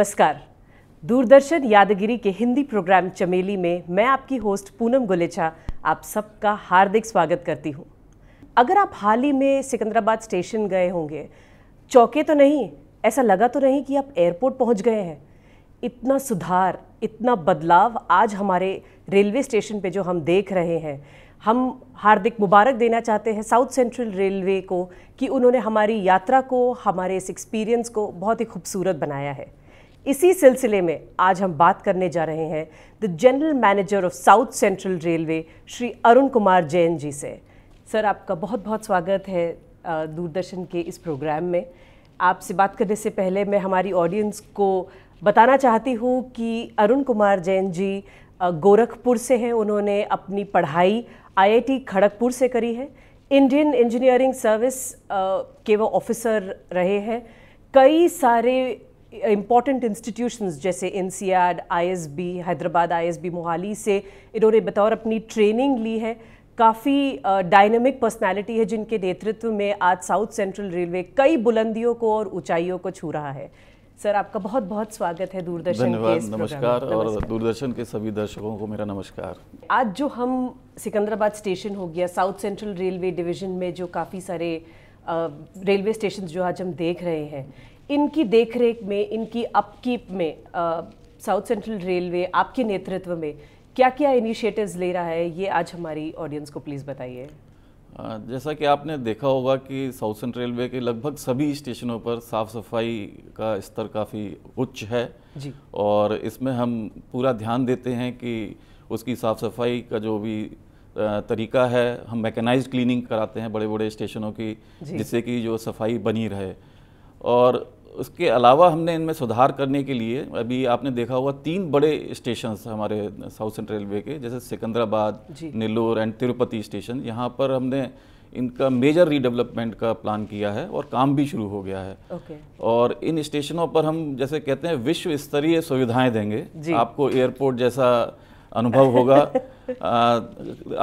नमस्कार दूरदर्शन यादगिरी के हिंदी प्रोग्राम चमेली में मैं आपकी होस्ट पूनम गुलेचा आप सबका हार्दिक स्वागत करती हूँ अगर आप हाल ही में सिकंदराबाद स्टेशन गए होंगे चौके तो नहीं ऐसा लगा तो नहीं कि आप एयरपोर्ट पहुँच गए हैं इतना सुधार इतना बदलाव आज हमारे रेलवे स्टेशन पे जो हम देख रहे हैं हम हार्दिक मुबारक देना चाहते हैं साउथ सेंट्रल रेलवे को कि उन्होंने हमारी यात्रा को हमारे इस एक्सपीरियंस को बहुत ही खूबसूरत बनाया है इसी सिलसिले में आज हम बात करने जा रहे हैं the general manager of South central Railway Shri Arun Kumar Jain ji से सर आपका बहुत बहुत स्वागत है दूरदर्शन के इस प्रोग्राम में आपसे बात करने से पहले मैं हमारी ऑडियंस को बताना चाहती हूँ कि अरुण कुमार जैन जी गोरखपुर से हैं उन्होंने अपनी पढ़ाई आईआईटी खड़गपुर से करी है इंडियन इंजीनियरिंग सर्विस के वो ऑफिसर रहे हैं कई सारे इम्पॉर्टेंट इंस्टीट्यूशंस जैसे N C B Hyderabad B Mohali से इन्होंने बतौर अपनी ट्रेनिंग ली है काफ़ी डायनेमिक पर्सनालिटी है जिनके नेतृत्व में आज साउथ सेंट्रल रेलवे कई बुलंदियों को और ऊंचाइयों को छू रहा है सर आपका बहुत बहुत स्वागत है दूरदर्शन धन्यवाद नमस्कार और दूरदर्शन के सभी दर्शकों को मेरा नमस्कार आज जो हम सिकंदराबाद स्टेशन हो गया साउथ सेंट्रल रेलवे डिवीजन में जो काफ़ी सारे रेलवे स्टेशन जो आज हम देख रहे हैं इनकी देखरेख में इनकी अपकीप में साउथ सेंट्रल रेलवे आपके नेतृत्व में क्या क्या इनिशिएटिव्स ले रहा है ये आज हमारी ऑडियंस को प्लीज़ बताइए जैसा कि आपने देखा होगा कि साउथ सेंट्रल रेलवे के लगभग सभी स्टेशनों पर साफ़ सफाई का स्तर काफ़ी उच्च है जी और इसमें हम पूरा ध्यान देते हैं कि उसकी साफ़ सफाई का जो भी तरीका है हम मैकेनाइज क्लीनिंग कराते हैं बड़े बड़े स्टेशनों की जिससे कि जो सफाई बनी रहे और उसके अलावा हमने इनमें सुधार करने के लिए अभी आपने देखा होगा तीन बड़े स्टेशन हमारे साउथ सेंट्रल रेलवे के जैसे सिकंदराबाद नेल्लोर एंड तिरुपति स्टेशन यहाँ पर हमने इनका मेजर रीडेवलपमेंट का प्लान किया है और काम भी शुरू हो गया है okay. और इन स्टेशनों पर हम जैसे कहते हैं विश्व स्तरीय सुविधाएं देंगे आपको एयरपोर्ट जैसा अनुभव होगा आ,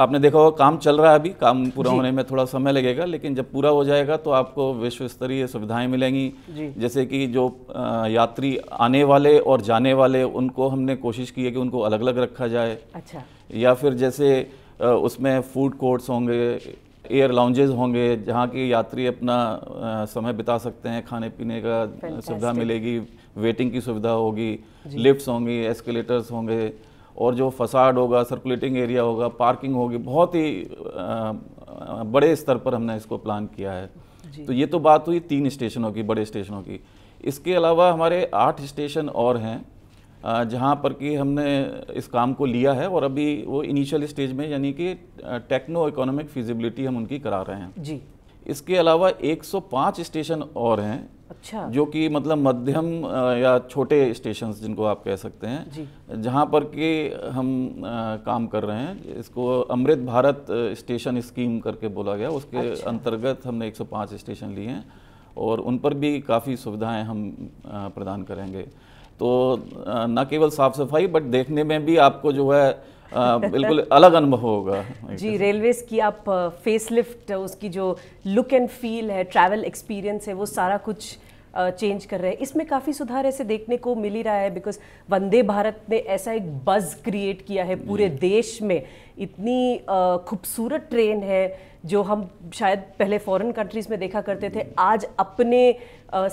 आपने देखा होगा काम चल रहा है अभी काम पूरा होने में थोड़ा समय लगेगा लेकिन जब पूरा हो जाएगा तो आपको विश्व स्तरीय सुविधाएं मिलेंगी जैसे कि जो यात्री आने वाले और जाने वाले उनको हमने कोशिश की है कि उनको अलग अलग रखा जाए अच्छा या फिर जैसे उसमें फूड कोर्ट्स होंगे एयर लाउंजेज होंगे जहाँ की यात्री अपना समय बिता सकते हैं खाने पीने का सुविधा मिलेगी वेटिंग की सुविधा होगी लिफ्ट होंगी एस्केलेटर्स होंगे और जो फसाड होगा सर्कुलेटिंग एरिया होगा पार्किंग होगी बहुत ही बड़े स्तर पर हमने इसको प्लान किया है तो ये तो बात हुई तीन स्टेशनों की बड़े स्टेशनों की इसके अलावा हमारे आठ स्टेशन और हैं जहाँ पर कि हमने इस काम को लिया है और अभी वो इनिशियल स्टेज में यानी कि टेक्नो इकोनॉमिक फिजिबिलिटी हम उनकी करा रहे हैं जी इसके अलावा 105 स्टेशन और हैं अच्छा जो कि मतलब मध्यम या छोटे स्टेशन जिनको आप कह सकते हैं जहाँ पर के हम काम कर रहे हैं इसको अमृत भारत स्टेशन स्कीम करके बोला गया उसके अच्छा। अंतर्गत हमने 105 स्टेशन लिए हैं और उन पर भी काफ़ी सुविधाएं हम प्रदान करेंगे तो न केवल साफ़ सफाई बट देखने में भी आपको जो है बिल्कुल अलग अनुभव होगा जी रेलवेज की आप फेस लिफ्ट उसकी जो लुक एंड फील है ट्रैवल एक्सपीरियंस है वो सारा कुछ चेंज कर रहे हैं इसमें काफ़ी सुधार ऐसे देखने को मिल ही रहा है बिकॉज वंदे भारत ने ऐसा एक बज़ क्रिएट किया है पूरे देश में इतनी खूबसूरत ट्रेन है जो हम शायद पहले फॉरेन कंट्रीज़ में देखा करते थे आज अपने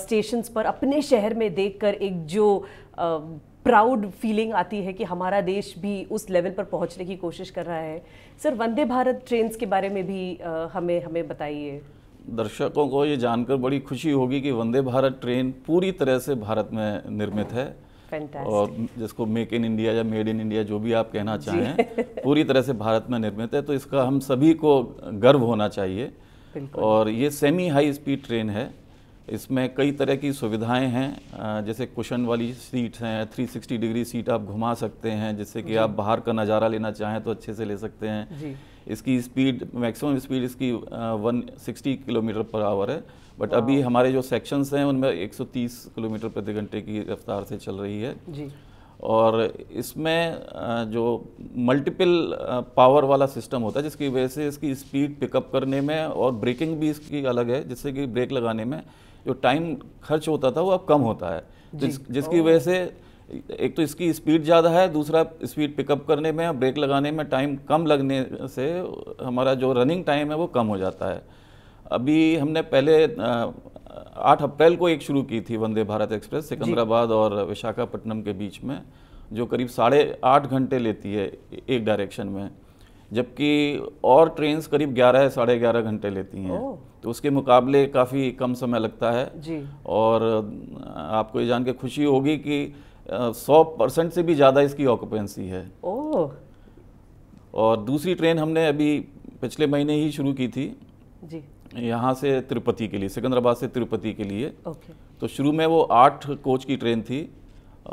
स्टेशंस पर अपने शहर में देखकर एक जो प्राउड फीलिंग आती है कि हमारा देश भी उस लेवल पर पहुंचने की कोशिश कर रहा है सर वंदे भारत ट्रेन के बारे में भी हमें हमें बताइए दर्शकों को ये जानकर बड़ी खुशी होगी कि वंदे भारत ट्रेन पूरी तरह से भारत में निर्मित है Fantastic. और जिसको मेक इन इंडिया या मेड इन इंडिया जो भी आप कहना चाहें पूरी तरह से भारत में निर्मित है तो इसका हम सभी को गर्व होना चाहिए और ये सेमी हाई स्पीड ट्रेन है इसमें कई तरह की सुविधाएं हैं जैसे कुशन वाली सीट हैं 360 डिग्री सीट आप घुमा सकते हैं जिससे कि आप बाहर का नज़ारा लेना चाहें तो अच्छे से ले सकते हैं इसकी स्पीड मैक्सिमम स्पीड इसकी 160 किलोमीटर पर आवर है बट अभी हमारे जो सेक्शंस हैं उनमें 130 किलोमीटर प्रति घंटे की रफ्तार से चल रही है जी। और इसमें जो मल्टीपल पावर वाला सिस्टम होता है जिसकी वजह से इसकी स्पीड पिकअप करने में और ब्रेकिंग भी इसकी अलग है जिससे कि ब्रेक लगाने में जो टाइम खर्च होता था वो अब कम होता है जिस जिसकी वजह से एक तो इसकी स्पीड ज़्यादा है दूसरा स्पीड पिकअप करने में और ब्रेक लगाने में टाइम कम लगने से हमारा जो रनिंग टाइम है वो कम हो जाता है अभी हमने पहले आठ अप्रैल को एक शुरू की थी वंदे भारत एक्सप्रेस सिकंदराबाद और विशाखापट्टनम के बीच में जो करीब साढ़े आठ घंटे लेती है एक डायरेक्शन में जबकि और ट्रेन करीब ग्यारह साढ़े ग्यारह घंटे लेती हैं तो उसके मुकाबले काफ़ी कम समय लगता है जी और आपको ये जान के खुशी होगी कि सौ परसेंट से भी ज़्यादा इसकी ऑक्यूपेंसी है ओ। और दूसरी ट्रेन हमने अभी पिछले महीने ही शुरू की थी जी यहाँ से तिरुपति के लिए सिकंदराबाद से तिरुपति के लिए ओके तो शुरू में वो आठ कोच की ट्रेन थी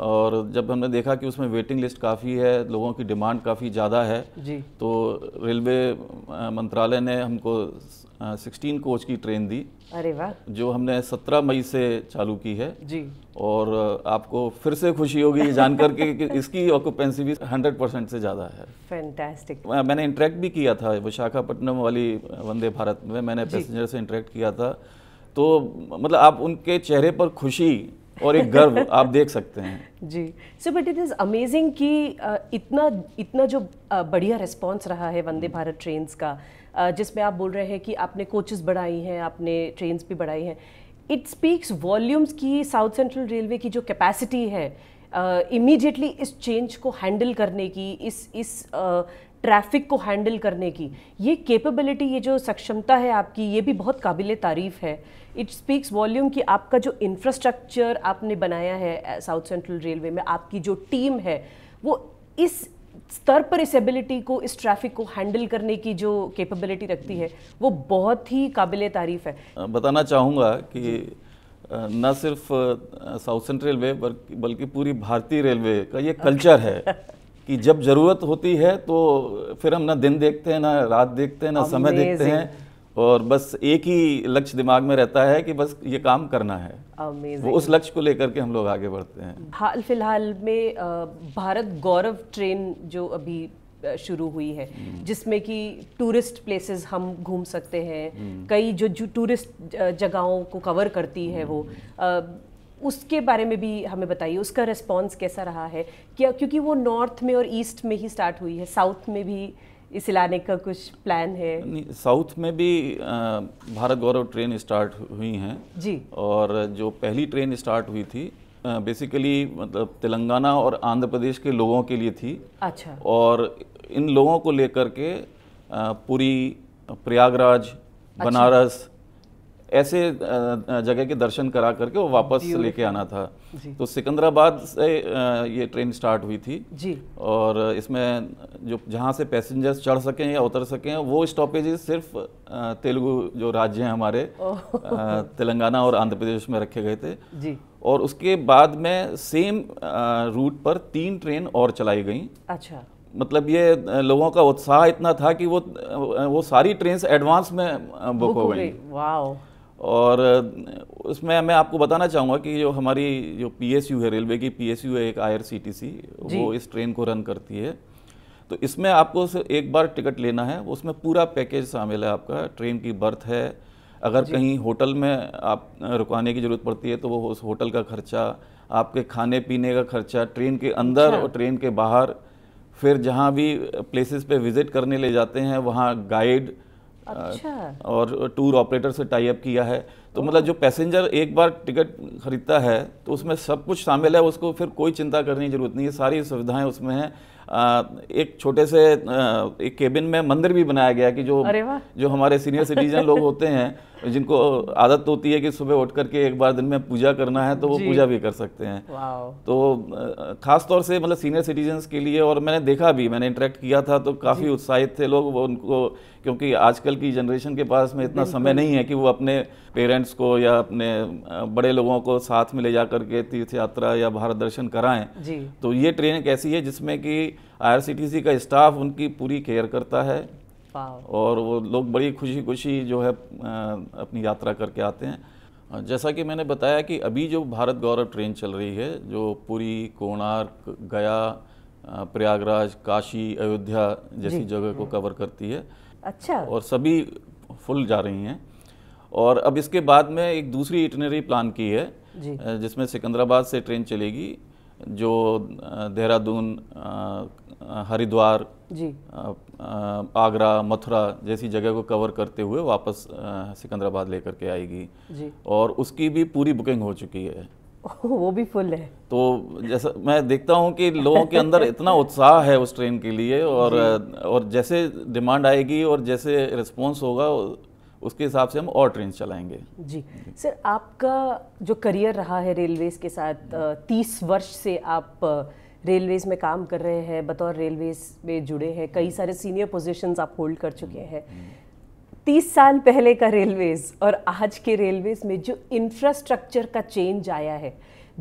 और जब हमने देखा कि उसमें वेटिंग लिस्ट काफ़ी है लोगों की डिमांड काफ़ी ज़्यादा है जी तो रेलवे मंत्रालय ने हमको 16 कोच की ट्रेन दी अरे वाह जो हमने 17 मई से चालू की है जी और आपको फिर से खुशी होगी ये जानकर के कि इसकी ऑक्यूपेंसी भी 100 परसेंट से ज़्यादा है फैंटास्टिक मैंने इंटरेक्ट भी किया था विशाखापट्टनम वाली वंदे भारत में मैंने पैसेंजर से इंटरेक्ट किया था तो मतलब आप उनके चेहरे पर खुशी और एक गर्व आप देख सकते हैं जी so but it is amazing कि इतना इतना जो बढ़िया रिस्पॉन्स रहा है वंदे भारत ट्रेन का जिसमें आप बोल रहे हैं कि आपने कोचेस बढ़ाई हैं आपने ट्रेन भी बढ़ाई हैं इट स्पीक्स वॉल्यूम्स की साउथ सेंट्रल रेलवे की जो कैपेसिटी है इमीडिएटली uh, इस चेंज को हैंडल करने की इस इस ट्रैफिक को हैंडल करने की ये कैपेबिलिटी ये जो सक्षमता है आपकी ये भी बहुत काबिल तारीफ़ है इट स्पीक्स वॉल्यूम कि आपका जो इंफ्रास्ट्रक्चर आपने बनाया है साउथ सेंट्रल रेलवे में आपकी जो टीम है वो इस स्तर पर इस एबिलिटी को इस ट्रैफिक को हैंडल करने की जो कैपेबिलिटी रखती है वो बहुत ही काबिल तारीफ़ है बताना चाहूँगा कि न सिर्फ साउथ सेंट्रल रेलवे बल्कि पूरी भारतीय रेलवे का ये कल्चर है कि जब ज़रूरत होती है तो फिर हम ना दिन देखते हैं ना रात देखते हैं ना समय देखते हैं और बस एक ही लक्ष्य दिमाग में रहता है कि बस ये काम करना है वो उस लक्ष्य को लेकर के हम लोग आगे बढ़ते हैं हाल फिलहाल में भारत गौरव ट्रेन जो अभी शुरू हुई है हम्म। जिसमें कि टूरिस्ट प्लेसेस हम घूम सकते हैं हम्म। कई जो, जो टूरिस्ट जगहों को कवर करती है वो हम्म। उसके बारे में भी हमें बताइए उसका रिस्पॉन्स कैसा रहा है क्या क्योंकि वो नॉर्थ में और ईस्ट में ही स्टार्ट हुई है साउथ में भी इसे लाने का कुछ प्लान है साउथ में भी भारत गौरव ट्रेन स्टार्ट हुई हैं जी और जो पहली ट्रेन स्टार्ट हुई थी बेसिकली मतलब तेलंगाना और आंध्र प्रदेश के लोगों के लिए थी अच्छा और इन लोगों को लेकर के पूरी प्रयागराज अच्छा। बनारस ऐसे जगह के दर्शन करा करके वो वापस लेके आना था तो सिकंदराबाद से ये ट्रेन स्टार्ट हुई थी जी और इसमें जो जहाँ से पैसेंजर्स चढ़ सकें या उतर सकें वो स्टॉपेज सिर्फ तेलुगु जो राज्य हैं हमारे तेलंगाना और आंध्र प्रदेश में रखे गए थे जी और उसके बाद में सेम रूट पर तीन ट्रेन और चलाई गई अच्छा मतलब ये लोगों का उत्साह इतना था कि वो वो सारी ट्रेन्स एडवांस में बुक हो गई और उसमें मैं आपको बताना चाहूँगा कि जो हमारी जो पीएसयू है रेलवे की पीएसयू है एक आईआरसीटीसी वो इस ट्रेन को रन करती है तो इसमें आपको एक बार टिकट लेना है उसमें पूरा पैकेज शामिल है आपका ट्रेन की बर्थ है अगर कहीं होटल में आप रुकाने की ज़रूरत पड़ती है तो वो उस होटल का खर्चा आपके खाने पीने का खर्चा ट्रेन के अंदर अच्छा। और ट्रेन के बाहर फिर जहाँ भी प्लेसेस पे विज़िट करने ले जाते हैं वहाँ गाइड अच्छा। और टूर ऑपरेटर से टाई अप किया है तो मतलब जो पैसेंजर एक बार टिकट खरीदता है तो उसमें सब कुछ शामिल है उसको फिर कोई चिंता करने की ज़रूरत नहीं है सारी सुविधाएं उसमें हैं एक छोटे से एक केबिन में मंदिर भी बनाया गया कि जो जो हमारे सीनियर सिटीजन लोग होते हैं जिनको आदत तो होती है कि सुबह उठ करके एक बार दिन में पूजा करना है तो वो पूजा भी कर सकते हैं तो खास तौर से मतलब सीनियर सिटीजन्स के लिए और मैंने देखा भी मैंने इंटरेक्ट किया था तो काफ़ी उत्साहित थे लोग वो उनको क्योंकि आजकल की जनरेशन के पास में इतना समय नहीं है कि वो अपने पेरेंट्स को या अपने बड़े लोगों को साथ में ले जा करके तीर्थ यात्रा या भारत दर्शन कराएं तो ये ट्रेन एक ऐसी है जिसमें कि आईआरसीटीसी का स्टाफ उनकी पूरी केयर करता है और वो लोग बड़ी खुशी खुशी जो है अपनी यात्रा करके आते हैं जैसा कि मैंने बताया कि अभी जो भारत गौरव ट्रेन चल रही है जो पूरी कोणार्क गया प्रयागराज काशी अयोध्या जैसी जगह को कवर हम्म। करती है अच्छा और सभी फुल जा रही हैं और अब इसके बाद में एक दूसरी इटनरी प्लान की है जिसमें सिकंदराबाद से ट्रेन चलेगी जो देहरादून हरिद्वार जी आगरा मथुरा जैसी जगह को कवर करते हुए वापस सिकंदराबाद लेकर के आएगी जी और उसकी भी पूरी बुकिंग हो चुकी है वो भी फुल है तो जैसा मैं देखता हूँ कि लोगों के अंदर इतना उत्साह है उस ट्रेन के लिए और और जैसे डिमांड आएगी और जैसे रिस्पॉन्स होगा उसके हिसाब से हम और ट्रेन चलाएंगे जी सर आपका जो करियर रहा है रेलवेज़ के साथ तीस वर्ष से आप रेलवेज़ में काम कर रहे हैं बतौर रेलवेज़ में जुड़े हैं कई हम्म। सारे सीनियर पोजीशंस आप होल्ड कर चुके हैं हम्म। तीस साल पहले का रेलवेज़ और आज के रेलवेज़ में जो इंफ्रास्ट्रक्चर का चेंज आया है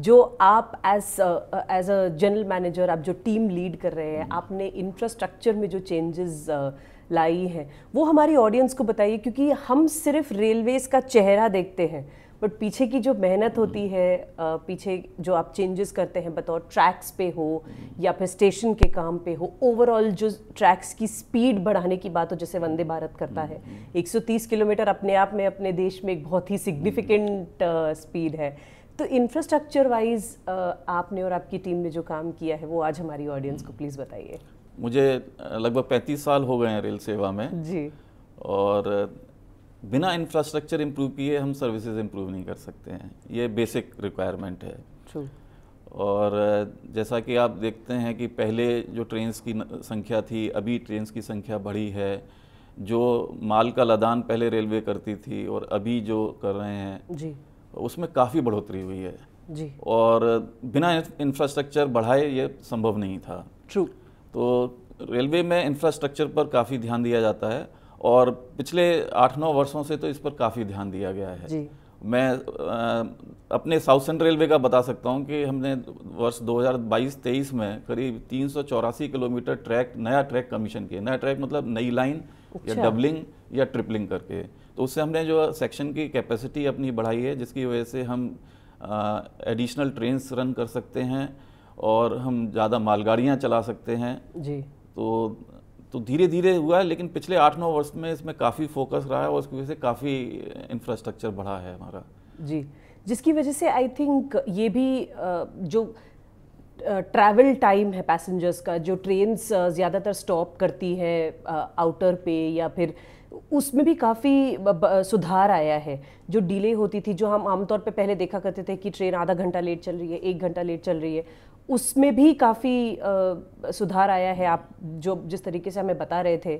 जो आप as as a general manager आप जो टीम लीड कर रहे हैं हम्म। आपने इंफ्रास्ट्रक्चर में जो चेंजेस uh, लाई हैं वो हमारी ऑडियंस को बताइए क्योंकि हम सिर्फ रेलवेज़ का चेहरा देखते हैं बट पीछे की जो मेहनत होती हम्म। है पीछे जो आप चेंजेस करते हैं बतौर ट्रैक्स पे हो या फिर स्टेशन के काम पे हो ओवरऑल जो ट्रैक्स की स्पीड बढ़ाने की बात हो जैसे वंदे भारत करता है 130 हम्म, हम्म। किलोमीटर अपने आप में अपने देश में एक बहुत ही सिग्निफिकेंट स्पीड है तो इंफ्रास्ट्रक्चर वाइज आपने और आपकी टीम ने जो काम किया है वो आज हमारी ऑडियंस को प्लीज़ बताइए मुझे लगभग 35 साल हो गए हैं रेल सेवा में जी और बिना इंफ्रास्ट्रक्चर इम्प्रूव किए हम सर्विसेज इम्प्रूव नहीं कर सकते हैं ये बेसिक रिक्वायरमेंट है और जैसा कि आप देखते हैं कि पहले जो ट्रेन की संख्या थी अभी ट्रेन की संख्या बढ़ी है जो माल का लदान पहले रेलवे करती थी और अभी जो कर रहे हैं जी उसमें काफ़ी बढ़ोतरी हुई है जी और बिना इंफ्रास्ट्रक्चर बढ़ाए ये संभव नहीं था ट्रू तो रेलवे में इंफ्रास्ट्रक्चर पर काफ़ी ध्यान दिया जाता है और पिछले आठ नौ वर्षों से तो इस पर काफ़ी ध्यान दिया गया है जी। मैं आ, अपने साउथ सेंट्रल रेलवे का बता सकता हूं कि हमने वर्ष 2022-23 में करीब तीन किलोमीटर ट्रैक नया ट्रैक कमीशन किया नया ट्रैक मतलब नई लाइन या डबलिंग अच्छा। या ट्रिपलिंग करके तो उससे हमने जो सेक्शन की कैपेसिटी अपनी बढ़ाई है जिसकी वजह से हम एडिशनल ट्रेन्स रन कर सकते हैं और हम ज़्यादा मालगाड़ियाँ चला सकते हैं जी तो तो धीरे धीरे हुआ है लेकिन पिछले आठ नौ वर्ष में इसमें काफ़ी फोकस रहा है और उसकी वजह से काफ़ी इंफ्रास्ट्रक्चर बढ़ा है हमारा जी जिसकी वजह से आई थिंक ये भी जो ट्रैवल टाइम है पैसेंजर्स का जो ट्रेन ज़्यादातर स्टॉप करती है आउटर पे या फिर उसमें भी काफ़ी सुधार आया है जो डिले होती थी जो हम आमतौर पे पहले देखा करते थे कि ट्रेन आधा घंटा लेट चल रही है एक घंटा लेट चल रही है उसमें भी काफ़ी सुधार आया है आप जो जिस तरीके से हमें बता रहे थे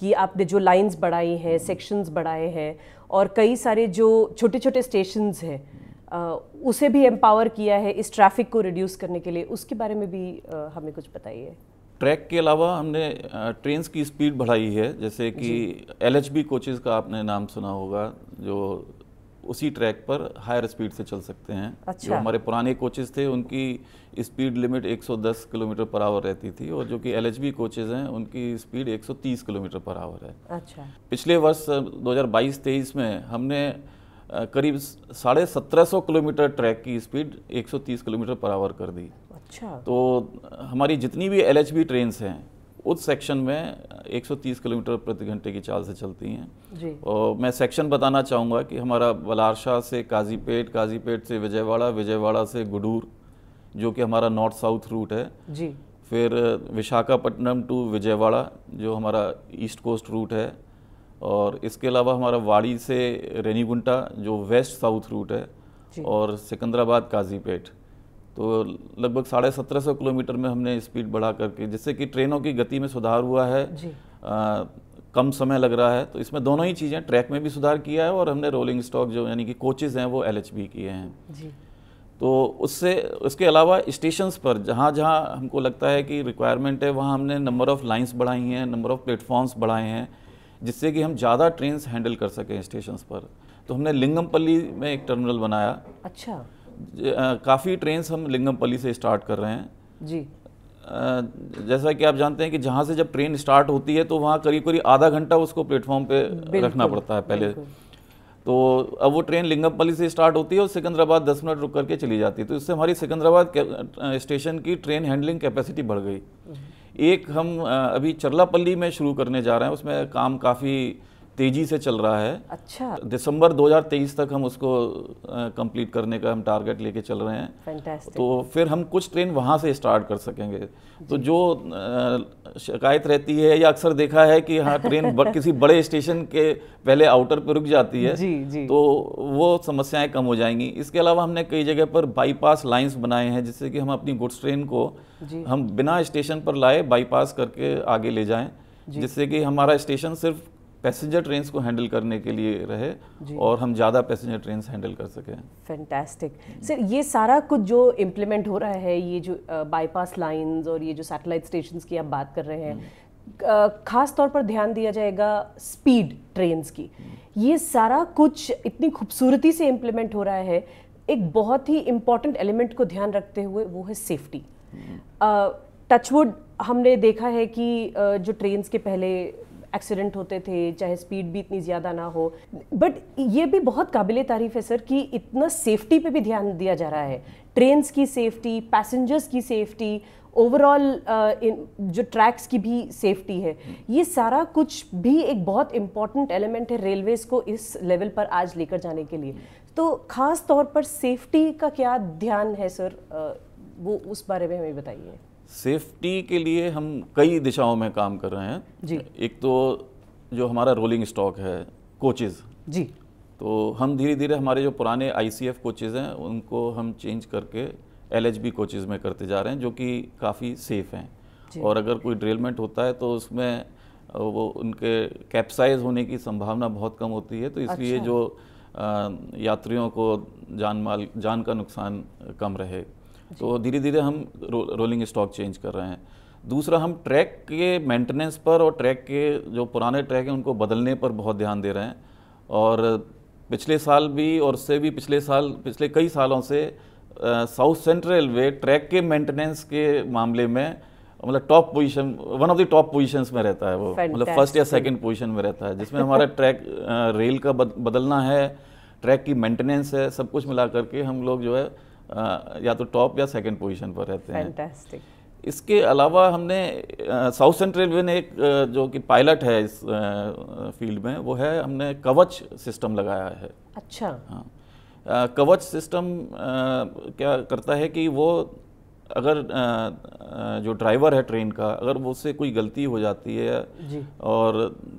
कि आपने जो लाइंस बढ़ाई हैं सेक्शंस बढ़ाए हैं और कई सारे जो छोटे छोटे स्टेशंस हैं उसे भी एम्पावर किया है इस ट्रैफिक को रिड्यूस करने के लिए उसके बारे में भी हमें कुछ बताइए ट्रैक के अलावा हमने ट्रेन की स्पीड बढ़ाई है जैसे कि एल एच कोचेज़ का आपने नाम सुना होगा जो उसी ट्रैक पर हायर स्पीड से चल सकते हैं अच्छा। जो हमारे पुराने कोचेज़ थे उनकी speed limit 110 kilometre per hour रहती थी और जो कि एल कोचेज हैं उनकी स्पीड 130 किलोमीटर पर आवर है अच्छा पिछले वर्ष 2022-23 में हमने करीब साढ़े सत्रह सौ किलोमीटर ट्रैक की स्पीड 130 किलोमीटर पर आवर कर दी अच्छा तो हमारी जितनी भी एल ट्रेन हैं उस सेक्शन में 130 किलोमीटर प्रति घंटे की चाल से चलती हैं जी। और मैं सेक्शन बताना चाहूँगा कि हमारा बलारशाह से काजीपेट काजीपेट से विजयवाड़ा विजयवाड़ा से गुडूर जो कि हमारा नॉर्थ साउथ रूट है जी फिर विशाखापट्टनम टू विजयवाड़ा जो हमारा ईस्ट कोस्ट रूट है और इसके अलावा हमारा वाड़ी से रेनीगुंटा जो वेस्ट साउथ रूट है और सिकंदराबाद काजीपेट तो लगभग साढ़े सत्रह सौ किलोमीटर में हमने स्पीड बढ़ा करके जिससे कि ट्रेनों की गति में सुधार हुआ है आ, कम समय लग रहा है तो इसमें दोनों ही चीज़ें ट्रैक में भी सुधार किया है और हमने रोलिंग स्टॉक जो यानी कि कोचेज़ हैं वो एल किए हैं जी तो उससे उसके अलावा स्टेशंस पर जहाँ जहाँ हमको लगता है कि रिक्वायरमेंट है वहाँ हमने नंबर ऑफ़ लाइंस बढ़ाई हैं नंबर ऑफ़ प्लेटफॉर्म्स बढ़ाए हैं जिससे कि हम ज़्यादा ट्रेन हैंडल कर सकें स्टेशंस पर तो हमने लिंगमपल्ली में एक टर्मिनल बनाया अच्छा काफ़ी ट्रेन हम लिंगमपल्ली से स्टार्ट कर रहे हैं जी जैसा कि आप जानते हैं कि जहाँ से जब ट्रेन स्टार्ट होती है तो वहाँ करीब करीब आधा घंटा उसको प्लेटफॉर्म पे रखना पड़ता है पहले तो अब वो ट्रेन लिंगमपल्ली से स्टार्ट होती है और सिकंदराबाद दस मिनट रुक करके चली जाती है तो इससे हमारी सिकंदराबाद स्टेशन की ट्रेन हैंडलिंग कैपेसिटी बढ़ गई हम्म। एक हम अभी चरलापल्ली में शुरू करने जा रहे हैं उसमें काम काफ़ी तेजी से चल रहा है अच्छा दिसंबर 2023 तक हम उसको कंप्लीट करने का हम टारगेट लेके चल रहे हैं Fantastic. तो फिर हम कुछ ट्रेन वहाँ से स्टार्ट कर सकेंगे तो जो शिकायत रहती है या अक्सर देखा है कि हाँ ट्रेन ब, किसी बड़े स्टेशन के पहले आउटर पर रुक जाती है जी, जी. तो वो समस्याएं कम हो जाएंगी इसके अलावा हमने कई जगह पर बाईपास लाइन्स बनाए हैं जिससे कि हम अपनी गुड्स ट्रेन को हम बिना स्टेशन पर लाए बाईपास करके आगे ले जाए जिससे कि हमारा स्टेशन सिर्फ पैसेंजर ट्रेन को हैंडल करने के लिए रहे और हम ज़्यादा पैसेंजर ट्रेन हैंडल कर सकें फैंटेस्टिक सर ये सारा कुछ जो इम्प्लीमेंट हो रहा है ये जो बाईपास लाइन्स और ये जो सैटेलाइट स्टेशन की आप बात कर रहे हैं हम्म। खास तौर पर ध्यान दिया जाएगा स्पीड ट्रेन की ये सारा कुछ इतनी खूबसूरती से इम्प्लीमेंट हो रहा है एक बहुत ही इम्पॉर्टेंट एलिमेंट को ध्यान रखते हुए वो है सेफ्टी हम्म। टचवुड हमने देखा है कि जो ट्रेन्स के पहले एक्सीडेंट होते थे चाहे स्पीड भी इतनी ज़्यादा ना हो बट ये भी बहुत काबिल तारीफ़ है सर कि इतना सेफ्टी पे भी ध्यान दिया जा रहा है ट्रेन्स की सेफ्टी पैसेंजर्स की सेफ्टी ओवरऑल uh, जो ट्रैक्स की भी सेफ्टी है ये सारा कुछ भी एक बहुत इम्पॉर्टेंट एलिमेंट है रेलवेज को इस लेवल पर आज लेकर जाने के लिए तो ख़ास तौर पर सेफ्टी का क्या ध्यान है सर uh, वो उस बारे में हमें बताइए सेफ्टी के लिए हम कई दिशाओं में काम कर रहे हैं जी एक तो जो हमारा रोलिंग स्टॉक है कोचेज जी तो हम धीरे धीरे हमारे जो पुराने आई सी एफ कोचेज़ हैं उनको हम चेंज करके एल एच बी कोचेज़ में करते जा रहे हैं जो कि काफ़ी सेफ़ हैं और अगर कोई ड्रेलमेंट होता है तो उसमें वो उनके कैप्साइज होने की संभावना बहुत कम होती है तो इसलिए अच्छा। जो यात्रियों को जान माल जान का नुकसान कम रहे तो धीरे धीरे हम रो, रोलिंग स्टॉक चेंज कर रहे हैं दूसरा हम ट्रैक के मेंटेनेंस पर और ट्रैक के जो पुराने ट्रैक हैं उनको बदलने पर बहुत ध्यान दे रहे हैं और पिछले साल भी और उससे भी पिछले साल पिछले कई सालों से साउथ सेंट्रल रेलवे ट्रैक के मेंटेनेंस के मामले में मतलब top position one of the top positions में रहता है वो मतलब फर्स्ट या सेकंड पोजीशन में रहता है जिसमें हमारा ट्रैक रेल का बदलना है ट्रैक की मेंटेनेंस है सब कुछ मिला करके हम लोग जो है या तो टॉप या सेकंड पोजीशन पर रहते Fantastic. हैं इसके अलावा हमने साउथ सेंट्रल रेलवे ने एक जो कि पायलट है इस फील्ड में वो है हमने कवच सिस्टम लगाया है अच्छा हाँ कवच सिस्टम क्या करता है कि वो अगर जो ड्राइवर है ट्रेन का अगर वो उससे कोई गलती हो जाती है जी। और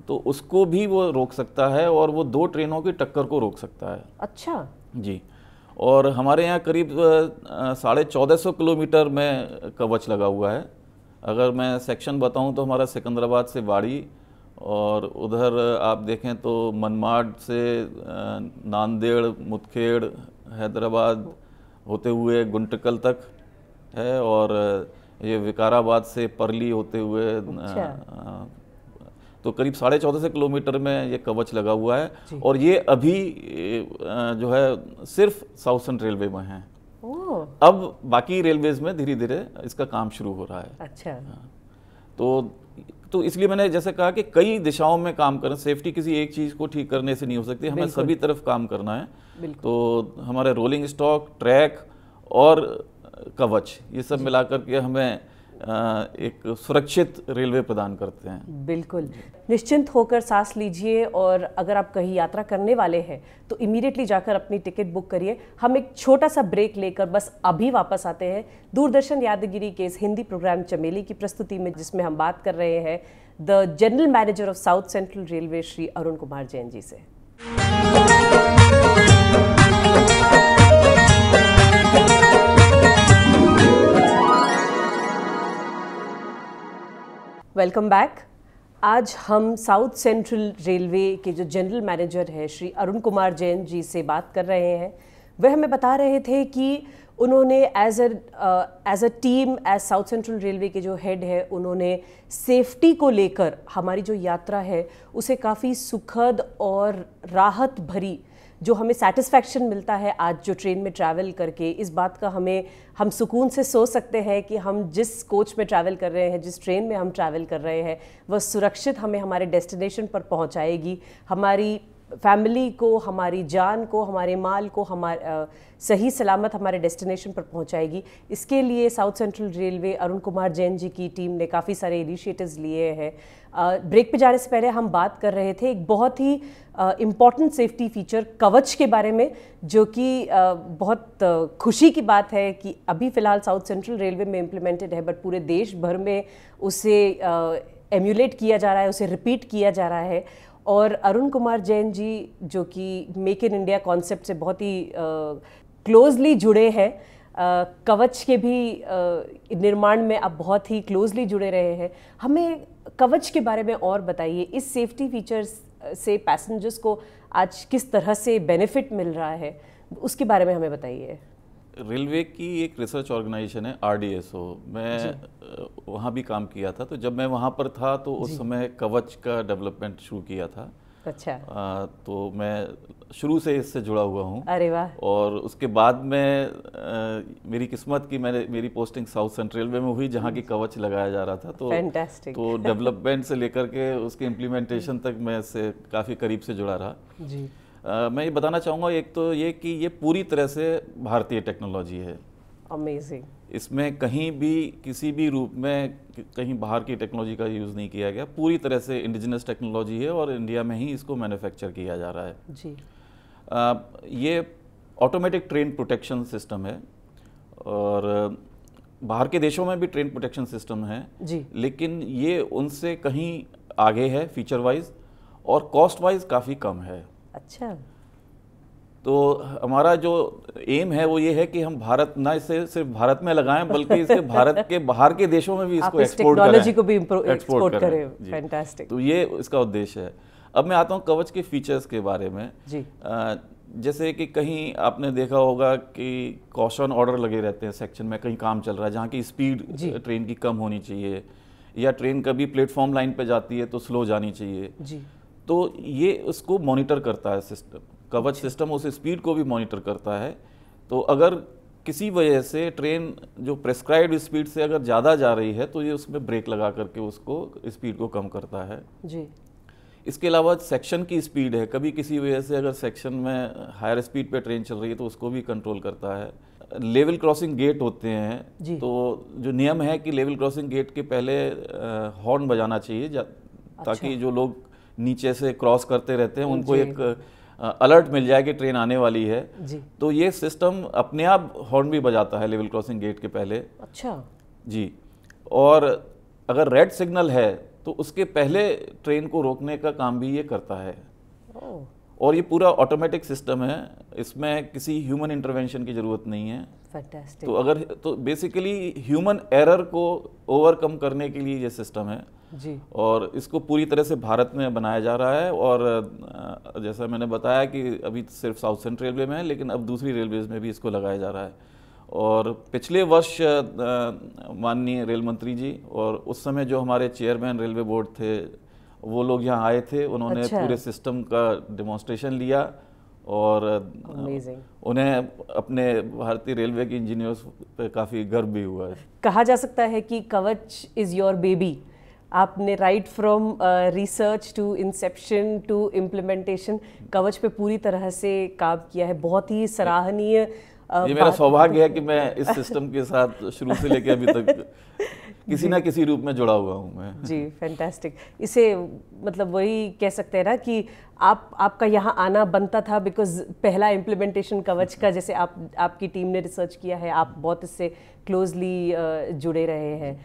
तो उसको भी वो रोक सकता है और वो दो ट्रेनों की टक्कर को रोक सकता है अच्छा जी और हमारे यहाँ करीब साढ़े चौदह सौ किलोमीटर में कवच लगा हुआ है अगर मैं सेक्शन बताऊँ तो हमारा सिकंदराबाद से वाड़ी और उधर आप देखें तो मनमाड से नांदेड़ मुतखेड़ हैदराबाद होते हुए गुंटकल तक है और ये विकाराबाद से परली होते हुए अच्छा। तो करीब साढ़े चौदह सौ किलोमीटर में ये कवच लगा हुआ है और ये अभी जो है सिर्फ साउथ रेलवे में है अब बाकी रेलवे में धीरे धीरे इसका काम शुरू हो रहा है अच्छा हाँ। तो तो इसलिए मैंने जैसे कहा कि कई दिशाओं में काम करें सेफ्टी किसी एक चीज़ को ठीक करने से नहीं हो सकती हमें सभी तरफ काम करना है तो हमारे रोलिंग स्टॉक ट्रैक और कवच ये सब मिलाकर के हमें एक सुरक्षित रेलवे प्रदान करते हैं बिल्कुल निश्चिंत होकर सांस लीजिए और अगर आप कहीं यात्रा करने वाले हैं तो इमीडिएटली जाकर अपनी टिकट बुक करिए हम एक छोटा सा ब्रेक लेकर बस अभी वापस आते हैं दूरदर्शन यादगिरी के इस हिंदी प्रोग्राम चमेली की प्रस्तुति में जिसमें हम बात कर रहे हैं the general manager of South central Railway Shri Arun Kumar Jain ji से वेलकम बैक आज हम साउथ सेंट्रल रेलवे के जो जनरल मैनेजर हैं श्री अरुण कुमार जैन जी से बात कर रहे हैं वह हमें बता रहे थे कि उन्होंने as as a team as South central Railway के जो हेड है उन्होंने सेफ्टी को लेकर हमारी जो यात्रा है उसे काफ़ी सुखद और राहत भरी जो हमें सेटिस्फैक्शन मिलता है आज जो ट्रेन में ट्रैवल करके इस बात का हमें हम सुकून से सो सकते हैं कि हम जिस कोच में ट्रैवल कर रहे हैं जिस ट्रेन में हम ट्रैवल कर रहे हैं वह सुरक्षित हमें हमारे डेस्टिनेशन पर पहुंचाएगी हमारी फैमिली को हमारी जान को हमारे माल को हमारे सही सलामत हमारे डेस्टिनेशन पर पहुंचाएगी इसके लिए South central Railway Arun Kumar Jain ji की टीम ने काफ़ी सारे इनिशिएटिव्स लिए हैं ब्रेक पे जाने से पहले हम बात कर रहे थे एक बहुत ही इम्पॉर्टेंट सेफ्टी फीचर कवच के बारे में जो कि बहुत खुशी की बात है कि अभी फ़िलहाल साउथ सेंट्रल रेलवे में इम्प्लीमेंटेड है बट पूरे देश भर में उसे एम्यूलेट किया जा रहा है उसे रिपीट किया जा रहा है और अरुण कुमार जैन जी जो कि मेक इन इंडिया कॉन्सेप्ट से बहुत ही क्लोजली जुड़े हैं कवच के भी निर्माण में आप बहुत ही क्लोजली जुड़े रहे हैं हमें कवच के बारे में और बताइए इस सेफ्टी फीचर्स से पैसेंजर्स को आज किस तरह से बेनिफिट मिल रहा है उसके बारे में हमें बताइए रेलवे की एक रिसर्च ऑर्गेनाइजेशन है आर मैं वहाँ भी काम किया था तो जब मैं वहाँ पर था तो उस समय कवच का डेवलपमेंट शुरू किया था अच्छा आ, तो मैं शुरू से इससे जुड़ा हुआ हूँ अरे वाह और उसके बाद में आ, मेरी किस्मत की मैंने मेरी पोस्टिंग साउथ सेंट्रल रेलवे में हुई जहाँ की कवच लगाया जा रहा था तो Fantastic. तो डेवलपमेंट से लेकर के उसके इम्प्लीमेंटेशन तक मैं इससे काफ़ी करीब से जुड़ा रहा जी आ, मैं ये बताना चाहूँगा एक तो ये कि ये पूरी तरह से भारतीय टेक्नोलॉजी है अमेजिंग इसमें कहीं भी किसी भी रूप में कहीं बाहर की टेक्नोलॉजी का यूज़ नहीं किया गया पूरी तरह से इंडिजिनस टेक्नोलॉजी है और इंडिया में ही इसको मैन्युफैक्चर किया जा रहा है जी आ, ये ऑटोमेटिक ट्रेन प्रोटेक्शन सिस्टम है और बाहर के देशों में भी ट्रेन प्रोटेक्शन सिस्टम है जी लेकिन ये उनसे कहीं आगे है फीचर वाइज और कॉस्ट वाइज काफ़ी कम है अच्छा तो हमारा जो एम है वो ये है कि हम भारत ना इसे सिर्फ भारत में लगाएं बल्कि इसे भारत के बाहर के देशों में भी इसको इस एक्सपोर्ट करें को भी एक्सपोर्ट करें, करें। फैंटास्टिक तो ये इसका उद्देश्य है अब मैं आता हूँ कवच के फीचर्स के बारे में जी आ, जैसे कि कहीं आपने देखा होगा कि कॉशन ऑर्डर लगे रहते हैं सेक्शन में कहीं काम चल रहा है जहाँ की स्पीड ट्रेन की कम होनी चाहिए या ट्रेन कभी प्लेटफॉर्म लाइन पे जाती है तो स्लो जानी चाहिए जी तो ये उसको मॉनिटर करता है सिस्टम कवच सिस्टम उस स्पीड को भी मॉनिटर करता है तो अगर किसी वजह से ट्रेन जो प्रेस्क्राइब स्पीड से अगर ज़्यादा जा रही है तो ये उसमें ब्रेक लगा करके उसको स्पीड को कम करता है जी इसके अलावा सेक्शन की स्पीड है कभी किसी वजह से अगर सेक्शन में हायर स्पीड पे ट्रेन चल रही है तो उसको भी कंट्रोल करता है लेवल क्रॉसिंग गेट होते हैं तो जो नियम है कि लेवल क्रॉसिंग गेट के पहले हॉर्न बजाना चाहिए अच्छा। ताकि जो लोग नीचे से क्रॉस करते रहते हैं उनको एक अलर्ट मिल जाए कि ट्रेन आने वाली है जी तो ये सिस्टम अपने आप हॉर्न भी बजाता है लेवल क्रॉसिंग गेट के पहले अच्छा जी और अगर रेड सिग्नल है तो उसके पहले ट्रेन को रोकने का काम भी ये करता है और ये पूरा ऑटोमेटिक सिस्टम है इसमें किसी ह्यूमन इंटरवेंशन की ज़रूरत नहीं है Fantastic. तो अगर तो बेसिकली ह्यूमन एरर को ओवरकम करने के लिए ये सिस्टम है जी और इसको पूरी तरह से भारत में बनाया जा रहा है और जैसा मैंने बताया कि अभी सिर्फ साउथ सेंट्रल रेलवे में है लेकिन अब दूसरी रेलवेज में भी इसको लगाया जा रहा है और पिछले वर्ष माननीय रेल मंत्री जी और उस समय जो हमारे चेयरमैन रेलवे बोर्ड थे वो लोग यहाँ आए थे उन्होंने अच्छा। पूरे सिस्टम का डिमॉन्स्ट्रेशन लिया और Amazing. उन्हें अपने भारतीय रेलवे के इंजीनियर्स पे काफ़ी गर्व भी हुआ है कहा जा सकता है कि कवच इज़ योर बेबी आपने right from research to inception to implementation Kavach पे पूरी तरह से काम किया है बहुत ही सराहनीय ये मेरा सौभाग्य है कि मैं इस सिस्टम के साथ शुरू से लेकर अभी तक किसी ना किसी रूप में जुड़ा हुआ हूँ मैं जी फैंटेस्टिक इसे मतलब वही कह सकते हैं ना कि आप आपका यहाँ आना बनता था बिकॉज पहला इम्प्लीमेंटेशन कवच का जैसे आप आपकी टीम ने रिसर्च किया है आप बहुत इससे क्लोजली जुड़े रहे हैं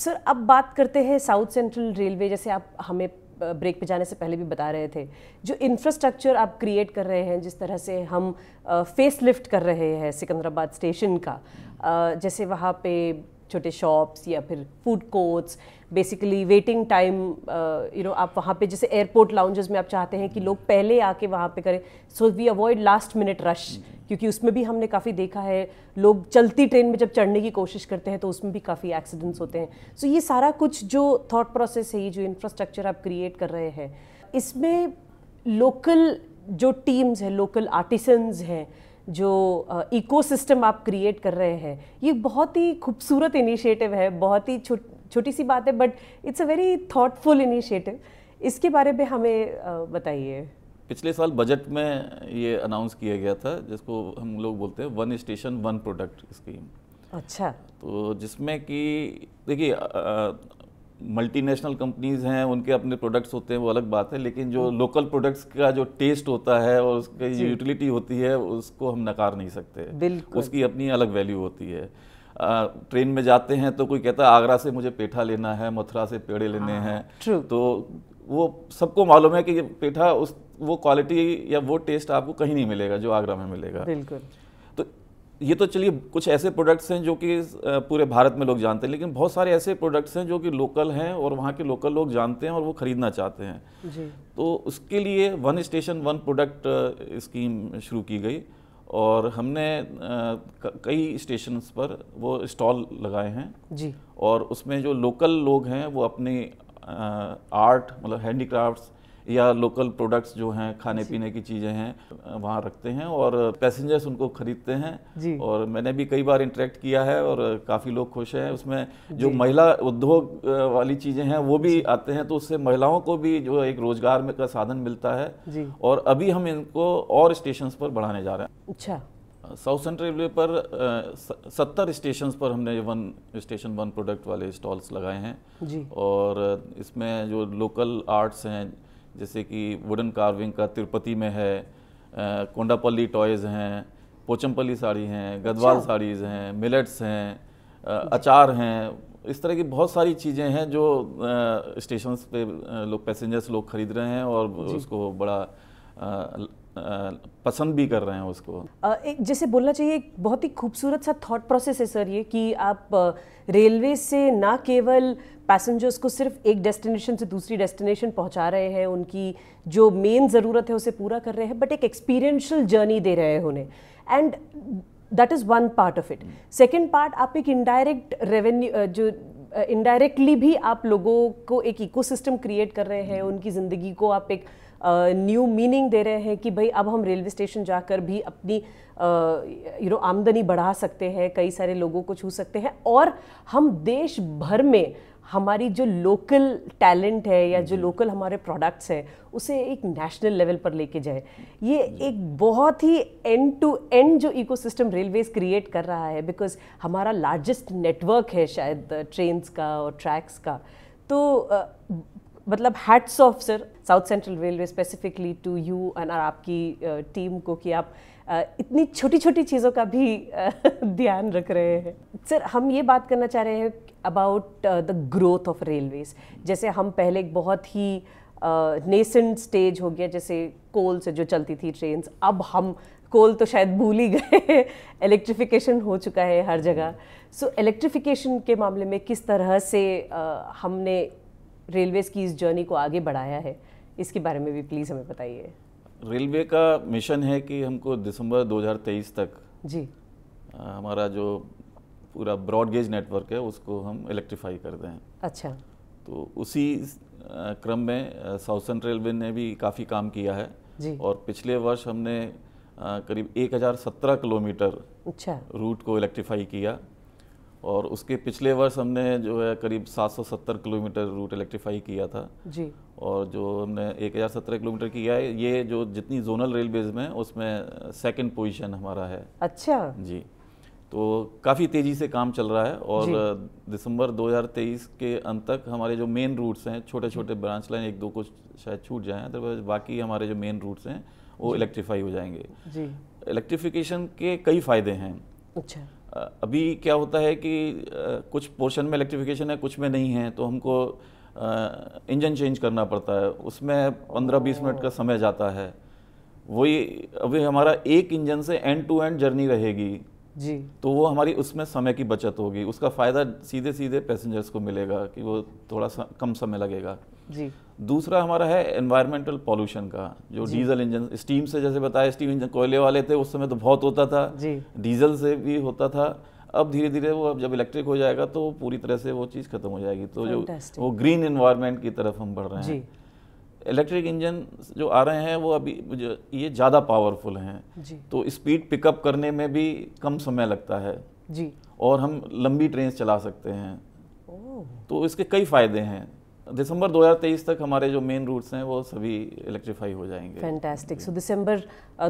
सर अब बात करते हैं साउथ सेंट्रल रेलवे जैसे आप हमें ब्रेक पे जाने से पहले भी बता रहे थे जो इंफ्रास्ट्रक्चर आप क्रिएट कर रहे हैं जिस तरह से हम फेस लिफ्ट कर रहे हैं सिकंदराबाद स्टेशन का जैसे वहाँ पे छोटे शॉप्स या फिर food courts basically waiting time you know आप वहाँ पे जैसे एयरपोर्ट लाउंजेस में आप चाहते हैं कि लोग पहले आके वहाँ पे करें so we avoid last minute rush क्योंकि उसमें भी हमने काफ़ी देखा है लोग चलती ट्रेन में जब चढ़ने की कोशिश करते हैं तो उसमें भी काफ़ी एक्सीडेंट्स होते हैं सो so, ये सारा कुछ जो थाट प्रोसेस है ये जो इंफ्रास्ट्रक्चर आप क्रिएट कर रहे हैं इसमें लोकल जो टीम्स हैं लोकल आर्टिसन्स हैं जो इकोसिस्टम आप क्रिएट कर रहे हैं ये बहुत ही खूबसूरत इनिशिएटिव है बहुत ही छोटी सी बात है but it's a very thoughtful initiative इसके बारे में हमें बताइए पिछले साल बजट में ये अनाउंस किया गया था जिसको हम लोग बोलते हैं one station one product scheme अच्छा तो जिसमें कि देखिए मल्टीनेशनल कंपनीज़ हैं उनके अपने प्रोडक्ट्स होते हैं वो अलग बात है लेकिन जो लोकल प्रोडक्ट्स का जो टेस्ट होता है और उसकी यूटिलिटी होती है उसको हम नकार नहीं सकते उसकी अपनी अलग वैल्यू होती है आ, ट्रेन में जाते हैं तो कोई कहता है आगरा से मुझे पेठा लेना है मथुरा से पेड़े लेने हाँ, हैं तो वो सबको मालूम है कि पेठा उस वो क्वालिटी या वो टेस्ट आपको कहीं नहीं मिलेगा जो आगरा में मिलेगा बिल्कुल ये तो चलिए कुछ ऐसे प्रोडक्ट्स हैं जो कि पूरे भारत में लोग जानते हैं लेकिन बहुत सारे ऐसे प्रोडक्ट्स हैं जो कि लोकल हैं और वहाँ के लोकल लोग जानते हैं और वो ख़रीदना चाहते हैं जी। तो उसके लिए one station one product scheme शुरू की गई और हमने कई स्टेशन पर वो स्टॉल लगाए हैं जी और उसमें जो लोकल लोग हैं वो अपने आर्ट मतलब हैंडीक्राफ्ट्स या लोकल प्रोडक्ट्स जो हैं खाने पीने की चीज़ें हैं वहाँ रखते हैं और पैसेंजर्स उनको खरीदते हैं और मैंने भी कई बार इंटरेक्ट किया है और काफ़ी लोग खुश हैं उसमें जो महिला उद्योग वाली चीज़ें हैं वो भी आते हैं तो उससे महिलाओं को भी जो एक रोजगार में का साधन मिलता है और अभी हम इनको और स्टेशन पर बढ़ाने जा रहे हैं अच्छा साउथ सेंट्रल रेलवे पर सत्तर स्टेशन पर हमने वन स्टेशन वन प्रोडक्ट वाले स्टॉल्स लगाए हैं जी और इसमें जो लोकल आर्ट्स हैं जैसे कि वुडन कार्विंग का तिरुपति में है कोंडापल्ली टॉयज़ हैं पोचमपल्ली साड़ी हैं गदवाल अच्छा। साड़ीज़ हैं मिलेट्स हैं अचार हैं इस तरह की बहुत सारी चीज़ें हैं जो स्टेशन पे लोग पैसेंजर्स लोग खरीद रहे हैं और उसको बड़ा आ, पसंद भी कर रहे हैं उसको एक जैसे बोलना चाहिए एक बहुत ही खूबसूरत सा थॉट प्रोसेस है सर ये कि आप रेलवे से ना केवल पैसेंजर्स को सिर्फ एक डेस्टिनेशन से दूसरी डेस्टिनेशन पहुंचा रहे हैं उनकी जो मेन ज़रूरत है उसे पूरा कर रहे हैं बट एक एक्सपीरियंशियल जर्नी दे रहे हैं उन्हें and that is one part of it second part आप एक इनडायरेक्ट रेवेन्यू जो इनडायरेक्टली भी आप लोगों को एक इको क्रिएट कर रहे हैं उनकी ज़िंदगी को आप एक न्यू uh, मीनिंग दे रहे हैं कि भाई अब हम रेलवे स्टेशन जाकर भी अपनी यू नो आमदनी बढ़ा सकते हैं कई सारे लोगों को छू सकते हैं और हम देश भर में हमारी जो लोकल टैलेंट है या जो लोकल हमारे प्रोडक्ट्स हैं उसे एक नेशनल लेवल पर लेके जाए ये एक बहुत ही एंड टू एंड जो इकोसिस्टम रेलवेज क्रिएट कर रहा है बिकॉज हमारा लार्जेस्ट नेटवर्क है शायद ट्रेन्स का और ट्रैक्स का तो मतलब hats off sir South central Railway specifically to you and आपकी टीम को कि आप इतनी छोटी छोटी चीज़ों का भी ध्यान रख रहे हैं सर हम ये बात करना चाह रहे हैं about the growth of railways जैसे हम पहले एक बहुत ही नेसेंट uh, स्टेज हो गया जैसे कोल से जो चलती थी ट्रेन अब हम कोल तो शायद भूल ही गए इलेक्ट्रिफिकेशन हो चुका है हर जगह सो so, इलेक्ट्रिफिकेशन के मामले में किस तरह से uh, हमने रेलवेज़ की इस जर्नी को आगे बढ़ाया है इसके बारे में भी प्लीज़ हमें बताइए रेलवे का मिशन है कि हमको दिसंबर 2023 तक जी uh, हमारा जो पूरा ब्रॉड गेज नेटवर्क है उसको हम इलेक्ट्रीफाई कर दें अच्छा तो उसी क्रम में साउथर्न रेलवे ने भी काफ़ी काम किया है जी। और पिछले वर्ष हमने करीब 1017 किलोमीटर अच्छा रूट को इलेक्ट्रीफाई किया और उसके पिछले वर्ष हमने जो है करीब 770 किलोमीटर रूट इलेक्ट्रीफाई किया था जी और जो हमने 1017 किलोमीटर किया है ये जो जितनी जोनल रेलवेज में उसमें सेकंड पोजीशन हमारा है अच्छा जी तो काफ़ी तेज़ी से काम चल रहा है और दिसंबर 2023 के अंत तक हमारे जो मेन रूट्स हैं छोटे छोटे ब्रांच लाइन एक दो को शायद छूट जाएँ तो बाकी हमारे जो मेन रूट्स हैं वो इलेक्ट्रीफाई हो जाएंगे इलेक्ट्रिफिकेशन के कई फ़ायदे हैं अच्छा अभी क्या होता है कि कुछ पोर्शन में इलेक्ट्रिफिकेशन है कुछ में नहीं है तो हमको इंजन चेंज करना पड़ता है उसमें पंद्रह बीस मिनट का समय जाता है वही अभी हमारा एक इंजन से एंड टू एंड जर्नी रहेगी जी तो वो हमारी उसमें समय की बचत होगी उसका फ़ायदा सीधे सीधे पैसेंजर्स को मिलेगा कि वो थोड़ा सा कम समय लगेगा जी दूसरा हमारा है एनवायरमेंटल पॉल्यूशन का जो डीजल इंजन स्टीम से जैसे बताया स्टीम इंजन कोयले वाले थे उस समय तो बहुत होता था डीजल से भी होता था अब धीरे धीरे वो अब जब इलेक्ट्रिक हो जाएगा तो पूरी तरह से वो चीज़ खत्म हो जाएगी तो जो वो ग्रीन एनवायरमेंट की तरफ हम बढ़ रहे हैं इलेक्ट्रिक इंजन जो आ रहे हैं वो अभी ये ज़्यादा पावरफुल हैं तो स्पीड पिकअप करने में भी कम समय लगता है जी और हम लंबी ट्रेन चला सकते हैं तो इसके कई फ़ायदे हैं दिसंबर 2023 तक हमारे जो मेन रूट्स हैं वो सभी इलेक्ट्रिफाई हो जाएंगे फैंटास्टिक सो दिसंबर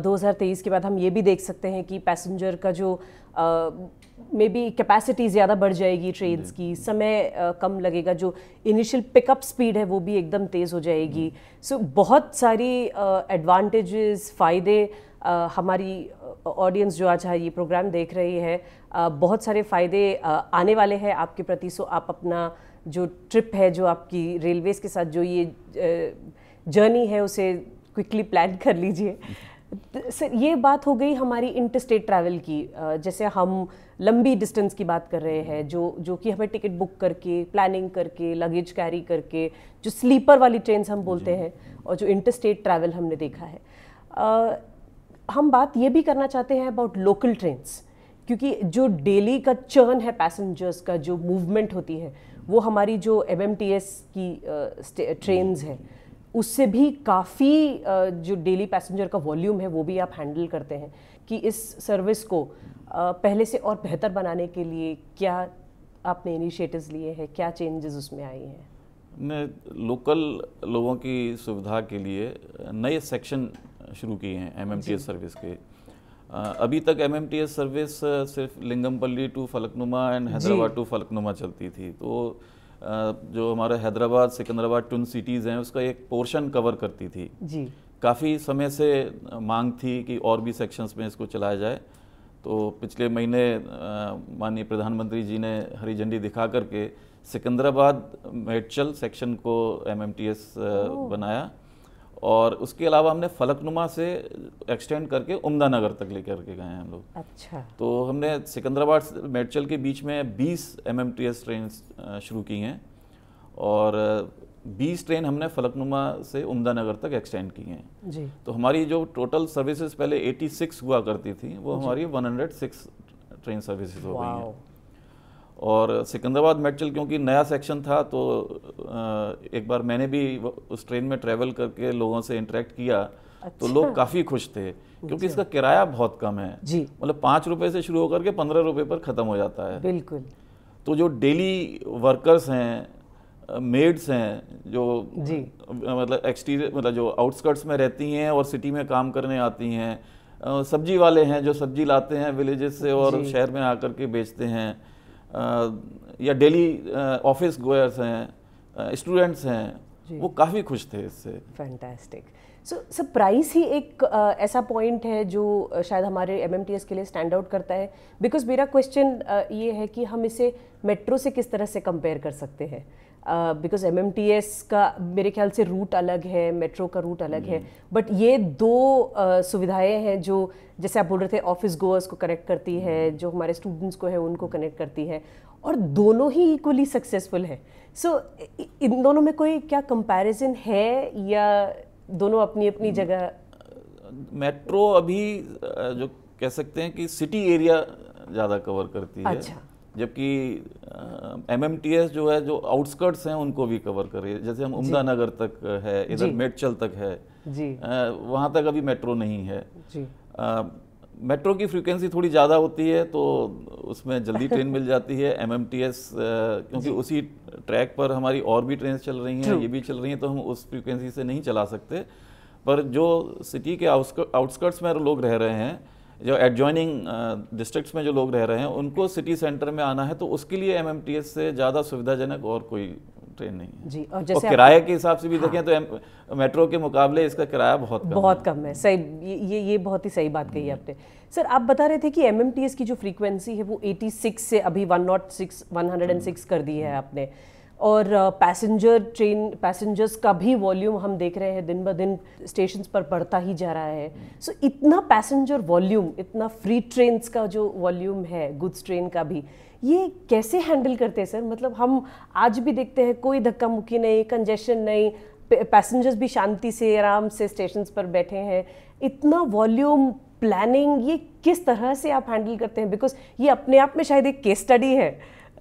2023 के बाद हम ये भी देख सकते हैं कि पैसेंजर का जो मे बी कैपेसिटी ज़्यादा बढ़ जाएगी ट्रेन्स की समय uh, कम लगेगा जो इनिशियल पिकअप स्पीड है वो भी एकदम तेज़ हो जाएगी सो so, बहुत सारी एडवांटेजेस uh, फ़ायदे uh, हमारी ऑडियंस जो आज ये प्रोग्राम देख रही है uh, बहुत सारे फ़ायदे uh, आने वाले हैं आपके प्रति सो आप अपना जो ट्रिप है जो आपकी रेलवेज़ के साथ जो ये जर्नी है उसे क्विकली प्लान कर लीजिए सर ये बात हो गई हमारी इंटर स्टेट ट्रैवल की जैसे हम लंबी डिस्टेंस की बात कर रहे हैं जो जो कि हमें टिकट बुक करके प्लानिंग करके लगेज कैरी करके जो स्लीपर वाली ट्रेन हम बोलते हैं और जो इंटर स्टेट ट्रैवल हमने देखा है आ, हम बात ये भी करना चाहते हैं अबाउट लोकल ट्रेन्स क्योंकि जो डेली का चर्न है पैसेंजर्स का जो मूवमेंट होती है वो हमारी जो एम की ट्रेन्स हैं उससे भी काफ़ी जो डेली पैसेंजर का वॉल्यूम है वो भी आप हैंडल करते हैं कि इस सर्विस को पहले से और बेहतर बनाने के लिए क्या आपने इनिशिएटिव्स लिए हैं क्या चेंजेस उसमें आए हैं ने लोकल लोगों की सुविधा के लिए नए सेक्शन शुरू किए हैं एमएमटीएस सर्विस के अभी तक एमएमटीएस सर्विस सिर्फ Lingampally to Falaknuma and Hyderabad to Falaknuma चलती थी तो जो हमारे हैदराबाद सिकंदराबाद ट्विन सिटीज़ हैं उसका एक पोर्शन कवर करती थी जी काफ़ी समय से मांग थी कि और भी सेक्शंस में इसको चलाया जाए तो पिछले महीने माननीय प्रधानमंत्री जी ने हरी झंडी दिखा करके सिकंदराबाद मेडचल सेक्शन को एमएमटीएस बनाया और उसके अलावा हमने फलकनुमा से एक्सटेंड करके उमदा नगर तक ले के गए हैं हम लोग अच्छा तो हमने सिकंदराबाद से मेडचल के बीच में 20 M M T S train शुरू की हैं और 20 ट्रेन हमने फलकनुमा से उमदा नगर तक एक्सटेंड की हैं जी तो हमारी जो टोटल सर्विसेज पहले 86 हुआ करती थी वो हमारी 106 ट्रेन सर्विसेज हो गई हैं और सिकंदराबाद मेट्रल क्योंकि नया सेक्शन था तो एक बार मैंने भी उस ट्रेन में ट्रेवल करके लोगों से इंटरेक्ट किया तो अच्छा। तो लोग काफ़ी खुश थे क्योंकि इसका किराया बहुत कम है जी मतलब पाँच रुपये से शुरू होकर के पंद्रह रुपये पर ख़त्म हो जाता है बिल्कुल तो जो डेली वर्कर्स हैं मेड्स हैं जो जी मतलब एक्सटीरियर मतलब जो आउटस्कर्ट्स में रहती हैं और सिटी में काम करने आती हैं सब्जी वाले हैं जो सब्जी लाते हैं विलेजेस से और शहर में आकर के बेचते हैं या डेली ऑफिस गोयर्स हैं स्टूडेंट्स हैं वो काफ़ी खुश थे इससे फैंटास्टिक सो सर प्राइस ही एक आ, ऐसा पॉइंट है जो शायद हमारे एम के लिए स्टैंड आउट करता है बिकॉज मेरा क्वेश्चन ये है कि हम इसे मेट्रो से किस तरह से कंपेयर कर सकते हैं because M M T S का मेरे ख्याल से रूट अलग है मेट्रो का रूट अलग है बट हम्म। ये दो uh, सुविधाएं हैं जो जैसे आप बोल रहे थे ऑफिस गोअर्स को कनेक्ट करती है हम्म। जो हमारे स्टूडेंट्स को है उनको कनेक्ट करती है और दोनों ही इक्वली सक्सेसफुल है सो so, इन दोनों में कोई क्या कंपेरिजन है या दोनों अपनी अपनी हम्म। जगह मेट्रो अभी जो कह सकते हैं कि सिटी एरिया ज़्यादा कवर करती है अच्छा जबकि एम एम टी एस जो है जो आउटस्कर्ट्स हैं उनको भी कवर करे जैसे हम उमदा नगर तक है इधर मेडचल तक है जी वहाँ तक अभी मेट्रो नहीं है जी आ, मेट्रो की फ्रीक्वेंसी थोड़ी ज़्यादा होती है तो उसमें जल्दी ट्रेन मिल जाती है एम एम टी एस क्योंकि उसी ट्रैक पर हमारी और भी ट्रेन चल रही हैं ये भी चल रही हैं तो हम उस फ्रीक्वेंसी से नहीं चला सकते पर जो सिटी के आउटस्कर्ट्स में लोग रह रहे हैं जो एडजॉइनिंग डिस्ट्रिक्ट्स uh, में जो लोग रह रहे हैं उनको सिटी सेंटर में आना है तो उसके लिए एमएमटीएस से ज़्यादा सुविधाजनक और कोई ट्रेन नहीं है जी और जैसे किराए के हिसाब से भी हाँ। देखें तो मेट्रो के मुकाबले इसका किराया बहुत कम बहुत है। कम है सही ये ये बहुत ही सही बात कही आपने सर आप बता रहे थे कि एम की जो फ्रीक्वेंसी है वो 86 से अभी 106 106 कर दी है आपने और पैसेंजर ट्रेन पैसेंजर्स का भी वॉल्यूम हम देख रहे हैं दिन ब दिन स्टेशन पर बढ़ता ही जा रहा है सो so, इतना पैसेंजर वॉल्यूम इतना फ्री ट्रेन का जो वॉल्यूम है गुड्स ट्रेन का भी ये कैसे हैंडल करते हैं सर मतलब हम आज भी देखते हैं कोई धक्का मुक्की नहीं कंजेशन नहीं पैसेंजर्स भी शांति से आराम से स्टेशन पर बैठे हैं इतना वॉल्यूम प्लानिंग ये किस तरह से आप हैंडल करते हैं बिकॉज ये अपने आप में शायद एक केस स्टडी है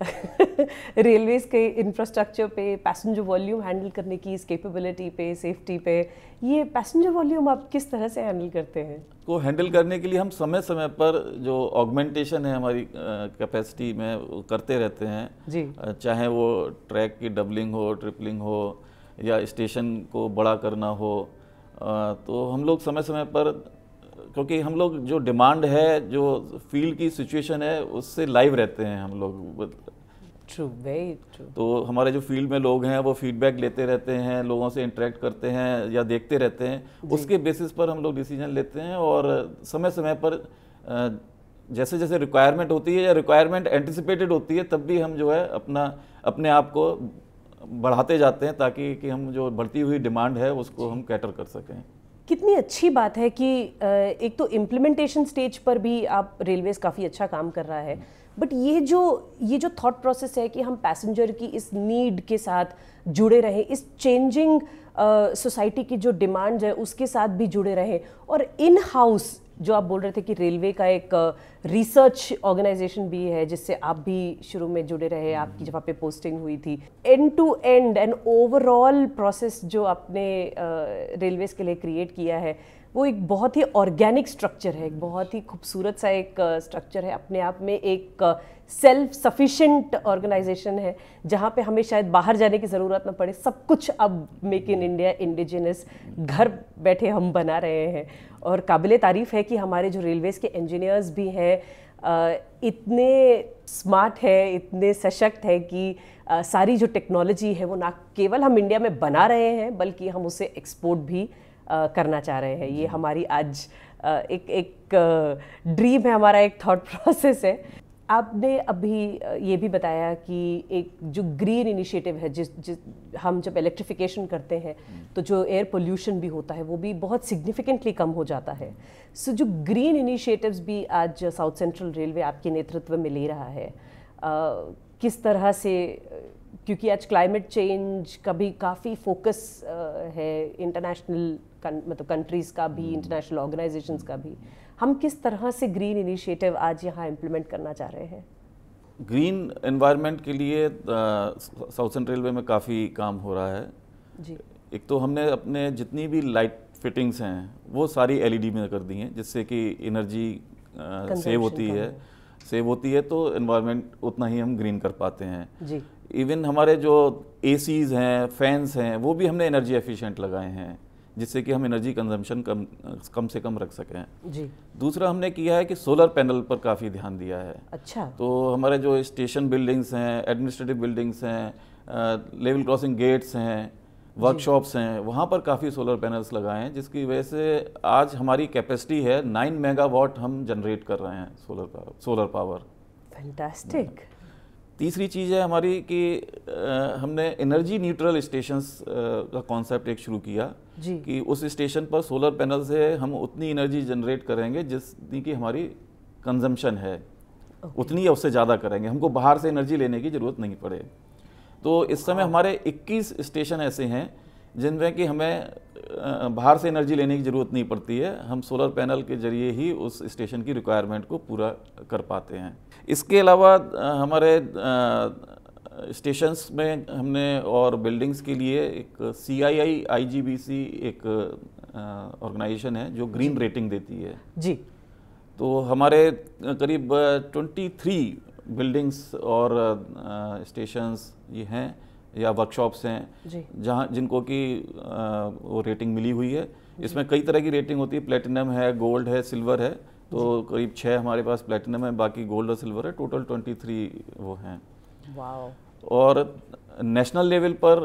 रेलवेज़ के इंफ्रास्ट्रक्चर पे पैसेंजर वॉल्यूम हैंडल करने की इस कैपेबिलिटी पे सेफ्टी पे ये पैसेंजर वॉल्यूम आप किस तरह से हैंडल करते हैं को हैंडल करने के लिए हम समय समय पर जो ऑगमेंटेशन है हमारी कैपेसिटी में करते रहते हैं जी चाहे वो ट्रैक की डबलिंग हो ट्रिपलिंग हो या स्टेशन को बड़ा करना हो तो हम लोग समय समय पर क्योंकि हम लोग जो डिमांड है जो फील्ड की सिचुएशन है उससे लाइव रहते हैं हम लोग ट्रू वेरी ट्रू तो हमारे जो फील्ड में लोग हैं वो फीडबैक लेते रहते हैं लोगों से इंटरेक्ट करते हैं या देखते रहते हैं उसके बेसिस पर हम लोग डिसीजन लेते हैं और समय समय पर जैसे जैसे रिक्वायरमेंट होती है या रिक्वायरमेंट एंटिसिपेटेड होती है तब भी हम जो है अपना अपने आप को बढ़ाते जाते हैं ताकि कि हम जो बढ़ती हुई डिमांड है उसको हम कैटर कर सकें कितनी अच्छी बात है कि एक तो इम्प्लीमेंटेशन स्टेज पर भी आप रेलवेज़ काफ़ी अच्छा काम कर रहा है बट ये जो ये जो थॉट प्रोसेस है कि हम पैसेंजर की इस नीड के साथ जुड़े रहें इस चेंजिंग सोसाइटी की जो डिमांड है उसके साथ भी जुड़े रहें और इन हाउस जो आप बोल रहे थे कि रेलवे का एक रिसर्च ऑर्गेनाइजेशन भी है जिससे आप भी शुरू में जुड़े रहे हम्म। आपकी जहाँ पे पोस्टिंग हुई थी end to end and overall process जो आपने रेलवेज के लिए क्रिएट किया है वो एक बहुत ही ऑर्गेनिक स्ट्रक्चर है एक बहुत ही खूबसूरत सा एक स्ट्रक्चर है अपने आप में एक सेल्फ सफिशेंट ऑर्गेनाइजेशन है जहाँ पे हमें शायद बाहर जाने की ज़रूरत ना पड़े सब कुछ अब मेक इन इंडिया इंडिजिनस घर बैठे हम बना रहे हैं और काबिल तारीफ़ है कि हमारे जो रेलवेज़ के इंजीनियर्स भी हैं इतने स्मार्ट है इतने सशक्त है कि सारी जो टेक्नोलॉजी है वो ना केवल हम इंडिया में बना रहे हैं बल्कि हम उसे एक्सपोर्ट भी करना चाह रहे हैं ये हमारी आज एक एक ड्रीम है हमारा एक थॉट प्रोसेस है आपने अभी ये भी बताया कि एक जो ग्रीन इनिशिएटिव है जिस जिस हम जब इलेक्ट्रिफिकेशन करते हैं हम्म। तो जो एयर पोल्यूशन भी होता है वो भी बहुत सिग्निफिकेंटली कम हो जाता है सो so, जो ग्रीन इनिशिएटिव्स भी आज साउथ सेंट्रल रेलवे आपके नेतृत्व में ले रहा है आ, किस तरह से क्योंकि आज क्लाइमेट चेंज का भी काफ़ी फोकस है इंटरनेशनल मतलब कंट्रीज़ का भी इंटरनेशनल हम्म। ऑर्गेनाइजेशंस का भी हम किस तरह से ग्रीन इनिशिएटिव आज यहाँ इम्प्लीमेंट करना चाह रहे हैं ग्रीन एनवायरनमेंट के लिए साउथर्न uh, रेलवे में काफ़ी काम हो रहा है जी एक तो हमने अपने जितनी भी लाइट फिटिंग्स हैं वो सारी एलईडी में कर दी हैं जिससे कि एनर्जी सेव uh, होती है सेव होती है तो एनवायरनमेंट उतना ही हम ग्रीन कर पाते हैं इवन हमारे जो एसीज हैं फैंस हैं वो भी हमने एनर्जी एफिशिएंट लगाए हैं जिससे कि हम एनर्जी कंजम्पशन कम कम से कम रख सकें जी दूसरा हमने किया है कि सोलर पैनल पर काफ़ी ध्यान दिया है अच्छा तो हमारे जो स्टेशन बिल्डिंग्स हैं एडमिनिस्ट्रेटिव बिल्डिंग्स हैं लेवल क्रॉसिंग गेट्स हैं वर्कशॉप्स हैं वहाँ पर काफ़ी सोलर पैनल्स लगाए हैं जिसकी वजह से आज हमारी कैपेसिटी है नाइन मेगावाट हम जनरेट कर रहे हैं solar power solar power fantastic तीसरी चीज़ है हमारी कि हमने एनर्जी न्यूट्रल स्टेशन का कॉन्सेप्ट एक शुरू किया जी कि उस स्टेशन पर सोलर पैनल से हम उतनी एनर्जी जनरेट करेंगे जितनी कि हमारी कंजम्पशन है okay. उतनी या उससे ज़्यादा करेंगे हमको बाहर से एनर्जी लेने की ज़रूरत नहीं पड़े तो इस समय हाँ। हमारे 21 स्टेशन ऐसे हैं जिनमें कि हमें बाहर से एनर्जी लेने की ज़रूरत नहीं पड़ती है हम सोलर पैनल के जरिए ही उस स्टेशन की रिक्वायरमेंट को पूरा कर पाते हैं इसके अलावा हमारे स्टेशंस में हमने और बिल्डिंग्स के लिए एक सी आई आई आई जी बी सी एक ऑर्गेनाइजेशन है जो ग्रीन रेटिंग देती है जी तो हमारे करीब 23 बिल्डिंग्स और स्टेशंस ये हैं या वर्कशॉप्स हैं जहाँ जिनको कि वो रेटिंग मिली हुई है इसमें कई तरह की रेटिंग होती है प्लेटिनम है गोल्ड है सिल्वर है तो करीब छः हमारे पास प्लेटिनम है बाकी गोल्ड और सिल्वर है टोटल ट्वेंटी थ्री वो हैं और नेशनल लेवल पर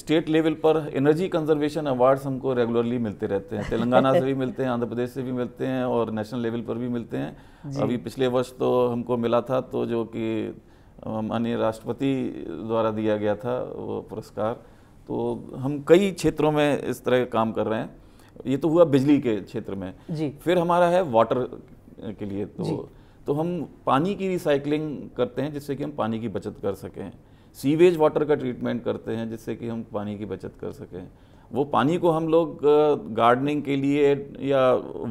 स्टेट लेवल पर एनर्जी कंजर्वेशन अवार्ड्स हमको रेगुलरली मिलते रहते हैं तेलंगाना से भी मिलते हैं आंध्र प्रदेश से भी मिलते हैं और नेशनल लेवल पर भी मिलते हैं अभी पिछले वर्ष तो हमको मिला था तो जो कि माननीय राष्ट्रपति द्वारा दिया गया था वो पुरस्कार तो हम कई क्षेत्रों में इस तरह का काम कर रहे हैं ये तो हुआ बिजली के क्षेत्र में जी फिर हमारा है वाटर के लिए तो तो हम पानी की रिसाइकलिंग करते हैं जिससे कि हम पानी की बचत कर सकें सीवेज वाटर का ट्रीटमेंट करते हैं जिससे कि हम पानी की बचत कर सकें वो पानी को हम लोग गार्डनिंग के लिए या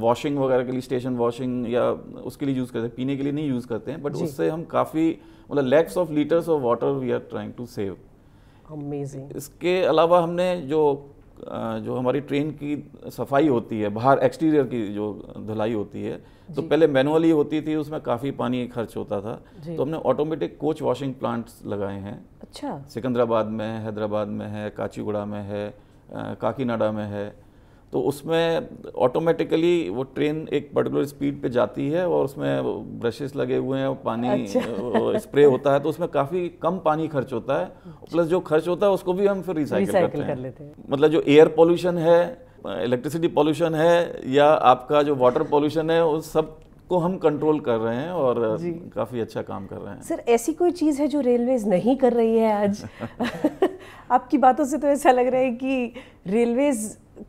वॉशिंग वगैरह के लिए स्टेशन वॉशिंग या उसके लिए यूज़ करते हैं पीने के लिए नहीं यूज़ करते हैं बट उससे हम काफ़ी मतलब lakhs of litres of water we are trying to save amazing इसके अलावा हमने जो जो हमारी ट्रेन की सफाई होती है बाहर एक्सटीरियर की जो धुलाई होती है तो पहले मैनुअली होती थी उसमें काफ़ी पानी खर्च होता था तो हमने ऑटोमेटिक कोच वॉशिंग प्लांट्स लगाए हैं अच्छा सिकंदराबाद में हैदराबाद में है काचीगुड़ा में है काकीनाडा में है तो उसमें ऑटोमेटिकली वो ट्रेन एक पर्टिकुलर स्पीड पे जाती है और उसमें ब्रशेस लगे हुए हैं पानी अच्छा। स्प्रे होता है तो उसमें काफ़ी कम पानी खर्च होता है प्लस जो खर्च होता है उसको भी हम फिर रिसाइकल करते कर लेते हैं मतलब जो एयर पॉल्यूशन है इलेक्ट्रिसिटी पॉल्यूशन है या आपका जो वाटर पॉल्यूशन है उस सब को हम कंट्रोल कर रहे हैं और काफ़ी अच्छा काम कर रहे हैं सर ऐसी कोई चीज़ है जो रेलवेज नहीं कर रही है आज आपकी बातों से तो ऐसा लग रहा है कि रेलवेज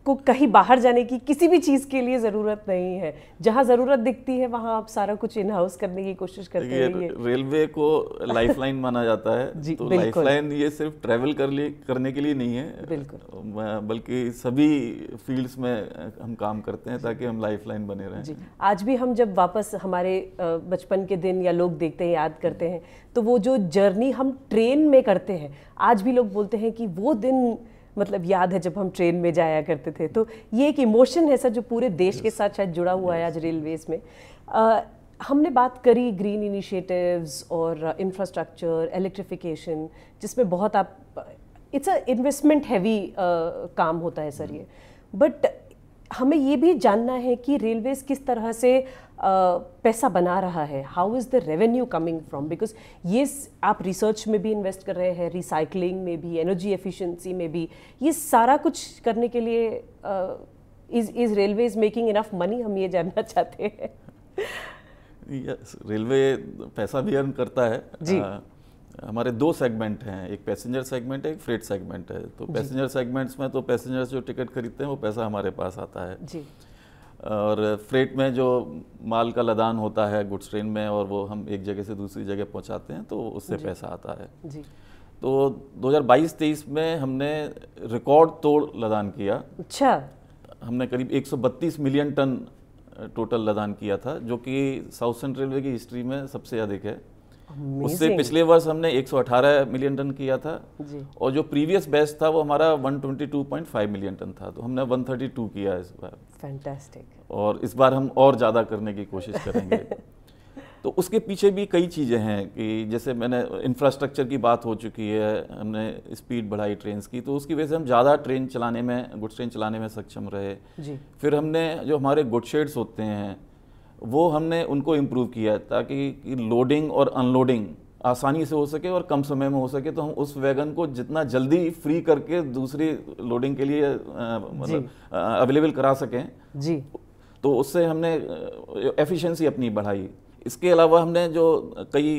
को कहीं बाहर जाने की किसी भी चीज़ के लिए ज़रूरत नहीं है जहाँ ज़रूरत दिखती है वहाँ आप सारा कुछ इन हाउस करने की कोशिश करते हैं रेलवे को लाइफलाइन माना जाता है जी, तो लाइफलाइन ये सिर्फ ट्रैवल कर लिए करने के लिए नहीं है बिल्कुल बल्कि सभी फील्ड्स में हम काम करते हैं ताकि हम लाइफ बने रहें जी आज भी हम जब वापस हमारे बचपन के दिन या लोग देखते हैं याद करते हैं तो वो जो जर्नी हम ट्रेन में करते हैं आज भी लोग बोलते हैं कि वो दिन मतलब याद है जब हम ट्रेन में जाया करते थे तो ये एक इमोशन है सर जो पूरे देश yes. के साथ शायद जुड़ा हुआ yes. है आज रेलवेज में आ, हमने बात करी ग्रीन इनिशिएटिव्स और इंफ्रास्ट्रक्चर इलेक्ट्रिफिकेशन जिसमें बहुत आप इट्स अ इन्वेस्टमेंट हैवी काम होता है सर ये बट hmm. हमें ये भी जानना है कि रेलवेज किस तरह से पैसा बना रहा है how is the revenue coming from because ये आप रिसर्च में भी इन्वेस्ट कर रहे हैं रिसाइकलिंग में भी एनर्जी एफिशिएंसी में भी ये सारा कुछ करने के लिए is is railway is making enough money हम ये जानना चाहते हैं रेलवे पैसा भी अर्न करता है जी आ, हमारे दो सेगमेंट हैं एक पैसेंजर सेगमेंट है एक फ्रेट सेगमेंट है तो पैसेंजर सेगमेंट्स में तो पैसेंजर्स जो टिकट खरीदते हैं वो पैसा हमारे पास आता है जी और फ्रेट में जो माल का लदान होता है गुड्स ट्रेन में और वो हम एक जगह से दूसरी जगह पहुंचाते हैं तो उससे पैसा आता है जी तो 2022-23 में हमने रिकॉर्ड तोड़ लदान किया अच्छा हमने करीब 132 मिलियन टन टोटल लदान किया था जो कि साउथ सेंट्रल रेलवे की हिस्ट्री में सबसे अधिक है उससे पिछले वर्ष हमने 118 मिलियन टन किया था और जो प्रीवियस बेस्ट था वो हमारा 122.5 मिलियन टन था तो हमने 132 किया इस बार फैंटास्टिक और इस बार हम और ज़्यादा करने की कोशिश करेंगे तो उसके पीछे भी कई चीज़ें हैं कि जैसे मैंने इंफ्रास्ट्रक्चर की बात हो चुकी है हमने स्पीड बढ़ाई ट्रेन की तो उसकी वजह से हम ज़्यादा ट्रेन चलाने में गुड्स ट्रेन चलाने में सक्षम रहे जी। फिर हमने जो हमारे गुडशेड्स होते हैं वो हमने उनको इम्प्रूव किया ताकि लोडिंग और अनलोडिंग आसानी से हो सके और कम समय में हो सके तो हम उस वैगन को जितना जल्दी फ्री करके दूसरी लोडिंग के लिए मतलब अवेलेबल करा सकें जी तो उससे हमने एफिशिएंसी अपनी बढ़ाई इसके अलावा हमने जो कई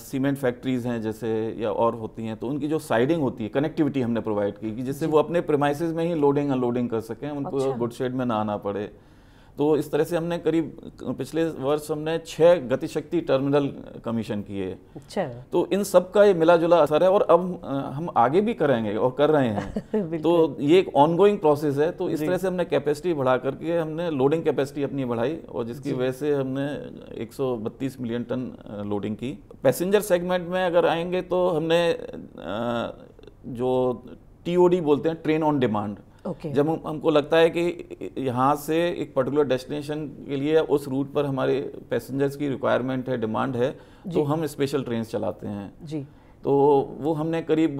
सीमेंट फैक्ट्रीज़ हैं जैसे या और होती हैं तो उनकी जो साइडिंग होती है कनेक्टिविटी हमने प्रोवाइड की कि जिससे वो अपने प्रमाइसिस में ही लोडिंग अनलोडिंग कर सकें उनको अच्छा। गुड शेड में ना आना पड़े तो इस तरह से हमने करीब पिछले वर्ष हमने छह गतिशक्ति टर्मिनल कमीशन किए अच्छा। तो इन सब का ये मिला जुला असर है और अब हम आगे भी करेंगे और कर रहे हैं तो ये एक ऑनगोइंग प्रोसेस है तो इस तरह से हमने कैपेसिटी बढ़ा करके हमने लोडिंग कैपेसिटी अपनी बढ़ाई और जिसकी वजह से हमने एक मिलियन टन लोडिंग की पैसेंजर सेगमेंट में अगर आएंगे तो हमने जो टीओडी बोलते हैं ट्रेन ऑन डिमांड okay. जब हम, हमको लगता है कि यहाँ से एक पर्टिकुलर डेस्टिनेशन के लिए उस रूट पर हमारे पैसेंजर्स की रिक्वायरमेंट है डिमांड है तो हम स्पेशल ट्रेन चलाते हैं जी तो वो हमने करीब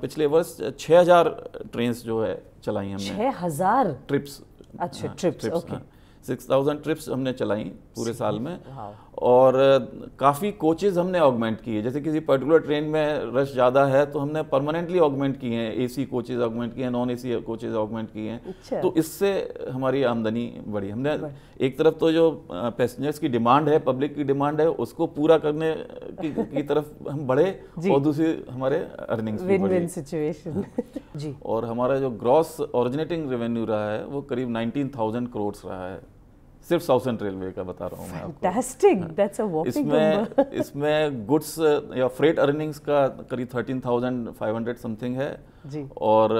पिछले वर्ष 6000 ट्रेन जो है चलाई हमने 6000 ट्रिप्स अच्छा ट्रिप्स सिक्स थाउजेंड ट्रिप्स हमने चलाई पूरे साल में और काफ़ी कोचेज़ हमने ऑगमेंट किए जैसे किसी पर्टिकुलर ट्रेन में रश ज़्यादा है तो हमने परमानेंटली ऑगमेंट किए हैं ए सी कोचेज़ ऑगमेंट किए हैं नॉन सी कोचेज़ ऑगमेंट किए हैं अच्छा। तो इससे हमारी आमदनी बढ़ी हमने एक तरफ तो जो पैसेंजर्स की डिमांड है पब्लिक की डिमांड है उसको पूरा करने की, की तरफ हम बढ़े और दूसरी हमारे अर्निंग सिचुएशन जी और हमारा जो ग्रॉस ऑरिजिनेटिंग रेवेन्यू रहा है वो करीब नाइनटीन थाउजेंड करोड़ रहा है सिर्फ साउथर्न रेलवे का बता रहा हूँ हाँ। इसमें इसमें गुड्स uh, या फ्रेट अर्निंग्स का करीब thirteen thousand five hundred something है जी। और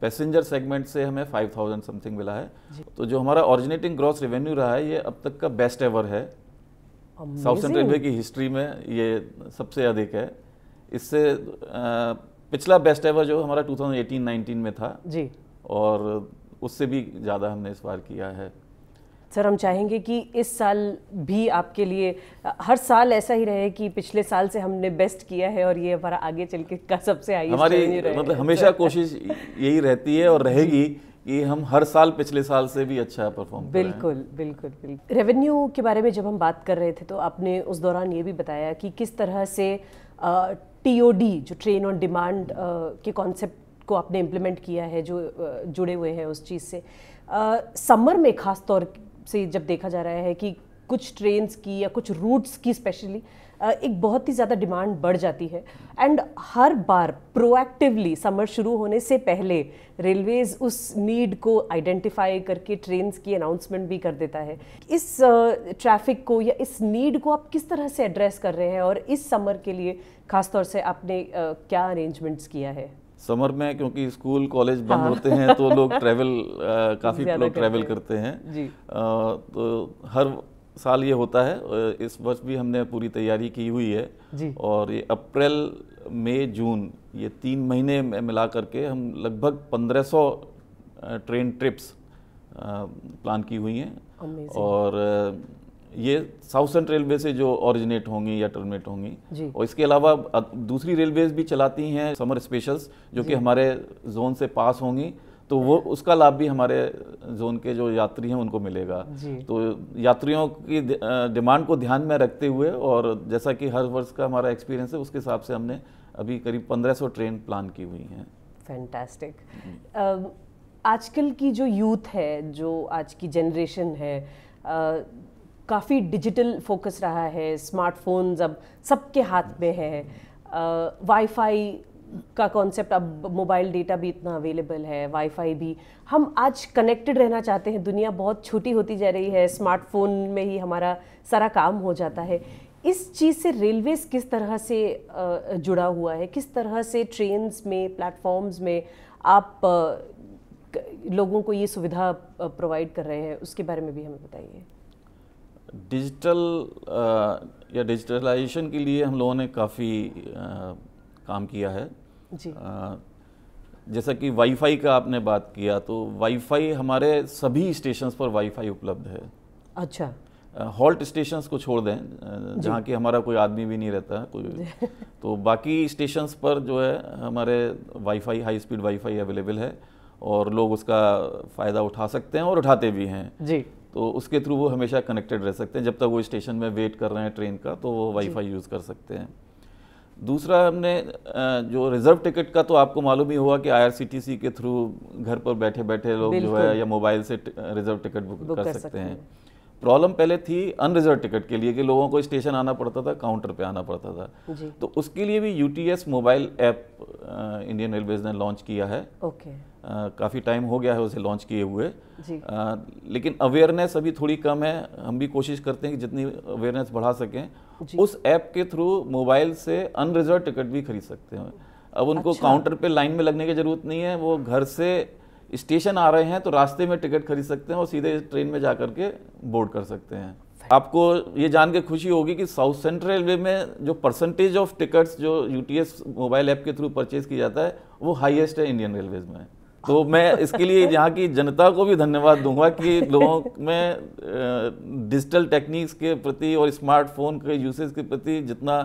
पैसेंजर uh, सेगमेंट से हमें फाइव थाउजेंड समथिंग मिला है तो जो हमारा ऑरिजिनेटिंग ग्रॉस रेवेन्यू रहा है ये अब तक का बेस्ट एवर है साउथर्न रेलवे की हिस्ट्री में ये सबसे अधिक है इससे uh, पिछला बेस्ट एवर जो हमारा टू थाउजेंड में था जी और उससे भी ज़्यादा हमने इस बार किया है सर हम चाहेंगे कि इस साल भी आपके लिए हर साल ऐसा ही रहे कि पिछले साल से हमने बेस्ट किया है और ये हमारा आगे चल के का सबसे आई हमारी मतलब हमेशा कोशिश यही रहती है और रहेगी कि हम हर साल पिछले साल से भी अच्छा परफॉर्म बिल्कुल बिल्कुल बिल्कुल रेवेन्यू के बारे में जब हम बात कर रहे थे तो आपने उस दौरान ये भी बताया कि किस तरह से टी जो ट्रेन ऑन डिमांड के कॉन्सेप्ट को आपने इम्प्लीमेंट किया है जो जुड़े हुए हैं उस चीज़ से समर में ख़ास तौर से जब देखा जा रहा है कि कुछ ट्रेन की या कुछ रूट्स की स्पेशली एक बहुत ही ज़्यादा डिमांड बढ़ जाती है एंड हर बार प्रोएक्टिवली समर शुरू होने से पहले रेलवेज़ उस नीड को आइडेंटिफाई करके ट्रेन की अनाउंसमेंट भी कर देता है इस ट्रैफिक को या इस नीड को आप किस तरह से एड्रेस कर रहे हैं और इस समर के लिए ख़ासतौर से आपने क्या अरेंजमेंट्स किया है समर में क्योंकि स्कूल कॉलेज बंद हाँ। होते हैं तो लोग ट्रैवल काफ़ी लोग ट्रैवल करते हैं जी आ, तो हर साल ये होता है इस वर्ष भी हमने पूरी तैयारी की हुई है जी और ये अप्रैल मई जून ये तीन महीने में मिला करके हम लगभग 1500 ट्रेन ट्रिप्स प्लान की हुई हैं और ये साउथर्न रेलवे से जो ऑरिजिनेट होंगी या टर्मिनेट होंगी और इसके अलावा दूसरी रेलवे भी चलाती हैं समर स्पेशल्स जो कि हमारे जोन से पास होंगी तो वो उसका लाभ भी हमारे जोन के जो यात्री हैं उनको मिलेगा तो यात्रियों की डिमांड को ध्यान में रखते हुए और जैसा कि हर वर्ष का हमारा एक्सपीरियंस है उसके हिसाब से हमने अभी करीब 1500 ट्रेन प्लान की हुई हैं फैंटास्टिक आजकल की जो यूथ है जो आज की जनरेशन है काफ़ी डिजिटल फोकस रहा है स्मार्टफोन्स अब सबके हाथ में है वाईफाई का कॉन्सेप्ट अब मोबाइल डेटा भी इतना अवेलेबल है वाईफाई भी हम आज कनेक्टेड रहना चाहते हैं दुनिया बहुत छोटी होती जा रही है स्मार्टफोन में ही हमारा सारा काम हो जाता है इस चीज़ से रेलवेज़ किस तरह से जुड़ा हुआ है किस तरह से ट्रेन्स में प्लेटफॉर्म्स में आप लोगों को ये सुविधा प्रोवाइड कर रहे हैं उसके बारे में भी हमें बताइए डिजिटल या डिजिटलाइजेशन के लिए हम लोगों ने काफ़ी काम किया है जी आ, जैसा कि वाईफाई का आपने बात किया तो वाईफाई हमारे सभी स्टेशन पर वाईफाई उपलब्ध है अच्छा हॉल्ट स्टेशन को छोड़ दें जहाँ की हमारा कोई आदमी भी नहीं रहता है कोई तो बाकी स्टेशन पर जो है हमारे wifi high speed wifi available है और लोग उसका फ़ायदा उठा सकते हैं और उठाते भी हैं जी तो उसके थ्रू वो हमेशा कनेक्टेड रह सकते हैं जब तक वो स्टेशन में वेट कर रहे हैं ट्रेन का तो वो वाईफाई यूज़ कर सकते हैं दूसरा हमने जो रिज़र्व टिकट का तो आपको मालूम ही हुआ कि आईआरसीटीसी के थ्रू घर पर बैठे बैठे लोग जो है या मोबाइल से रिज़र्व टिकट बुक, बुक कर, कर सकते, सकते हैं प्रॉब्लम पहले थी अनरिजर्व टिकट के लिए कि लोगों को स्टेशन आना पड़ता था काउंटर पे आना पड़ता था तो उसके लिए भी UTS mobile app Indian railways ने लॉन्च किया है ओके काफ़ी टाइम हो गया है उसे लॉन्च किए हुए आ, लेकिन अवेयरनेस अभी थोड़ी कम है हम भी कोशिश करते हैं कि जितनी अवेयरनेस बढ़ा सकें उस ऐप के थ्रू मोबाइल से अनरिजर्व टिकट भी खरीद सकते हैं अब उनको अच्छा। काउंटर पे लाइन में लगने की ज़रूरत नहीं है वो घर से स्टेशन आ रहे हैं तो रास्ते में टिकट खरीद सकते हैं और सीधे ट्रेन में जा के बोर्ड कर सकते हैं आपको ये जान के खुशी होगी कि साउथ सेंट्रल रेलवे में जो परसेंटेज ऑफ टिकट्स जो यूटीएस मोबाइल ऐप के थ्रू परचेज किया जाता है वो हाईएस्ट है इंडियन रेलवेज में तो मैं इसके लिए यहाँ की जनता को भी धन्यवाद दूंगा कि लोगों में डिजिटल टेक्निक्स के प्रति और स्मार्टफोन के यूसेज के प्रति जितना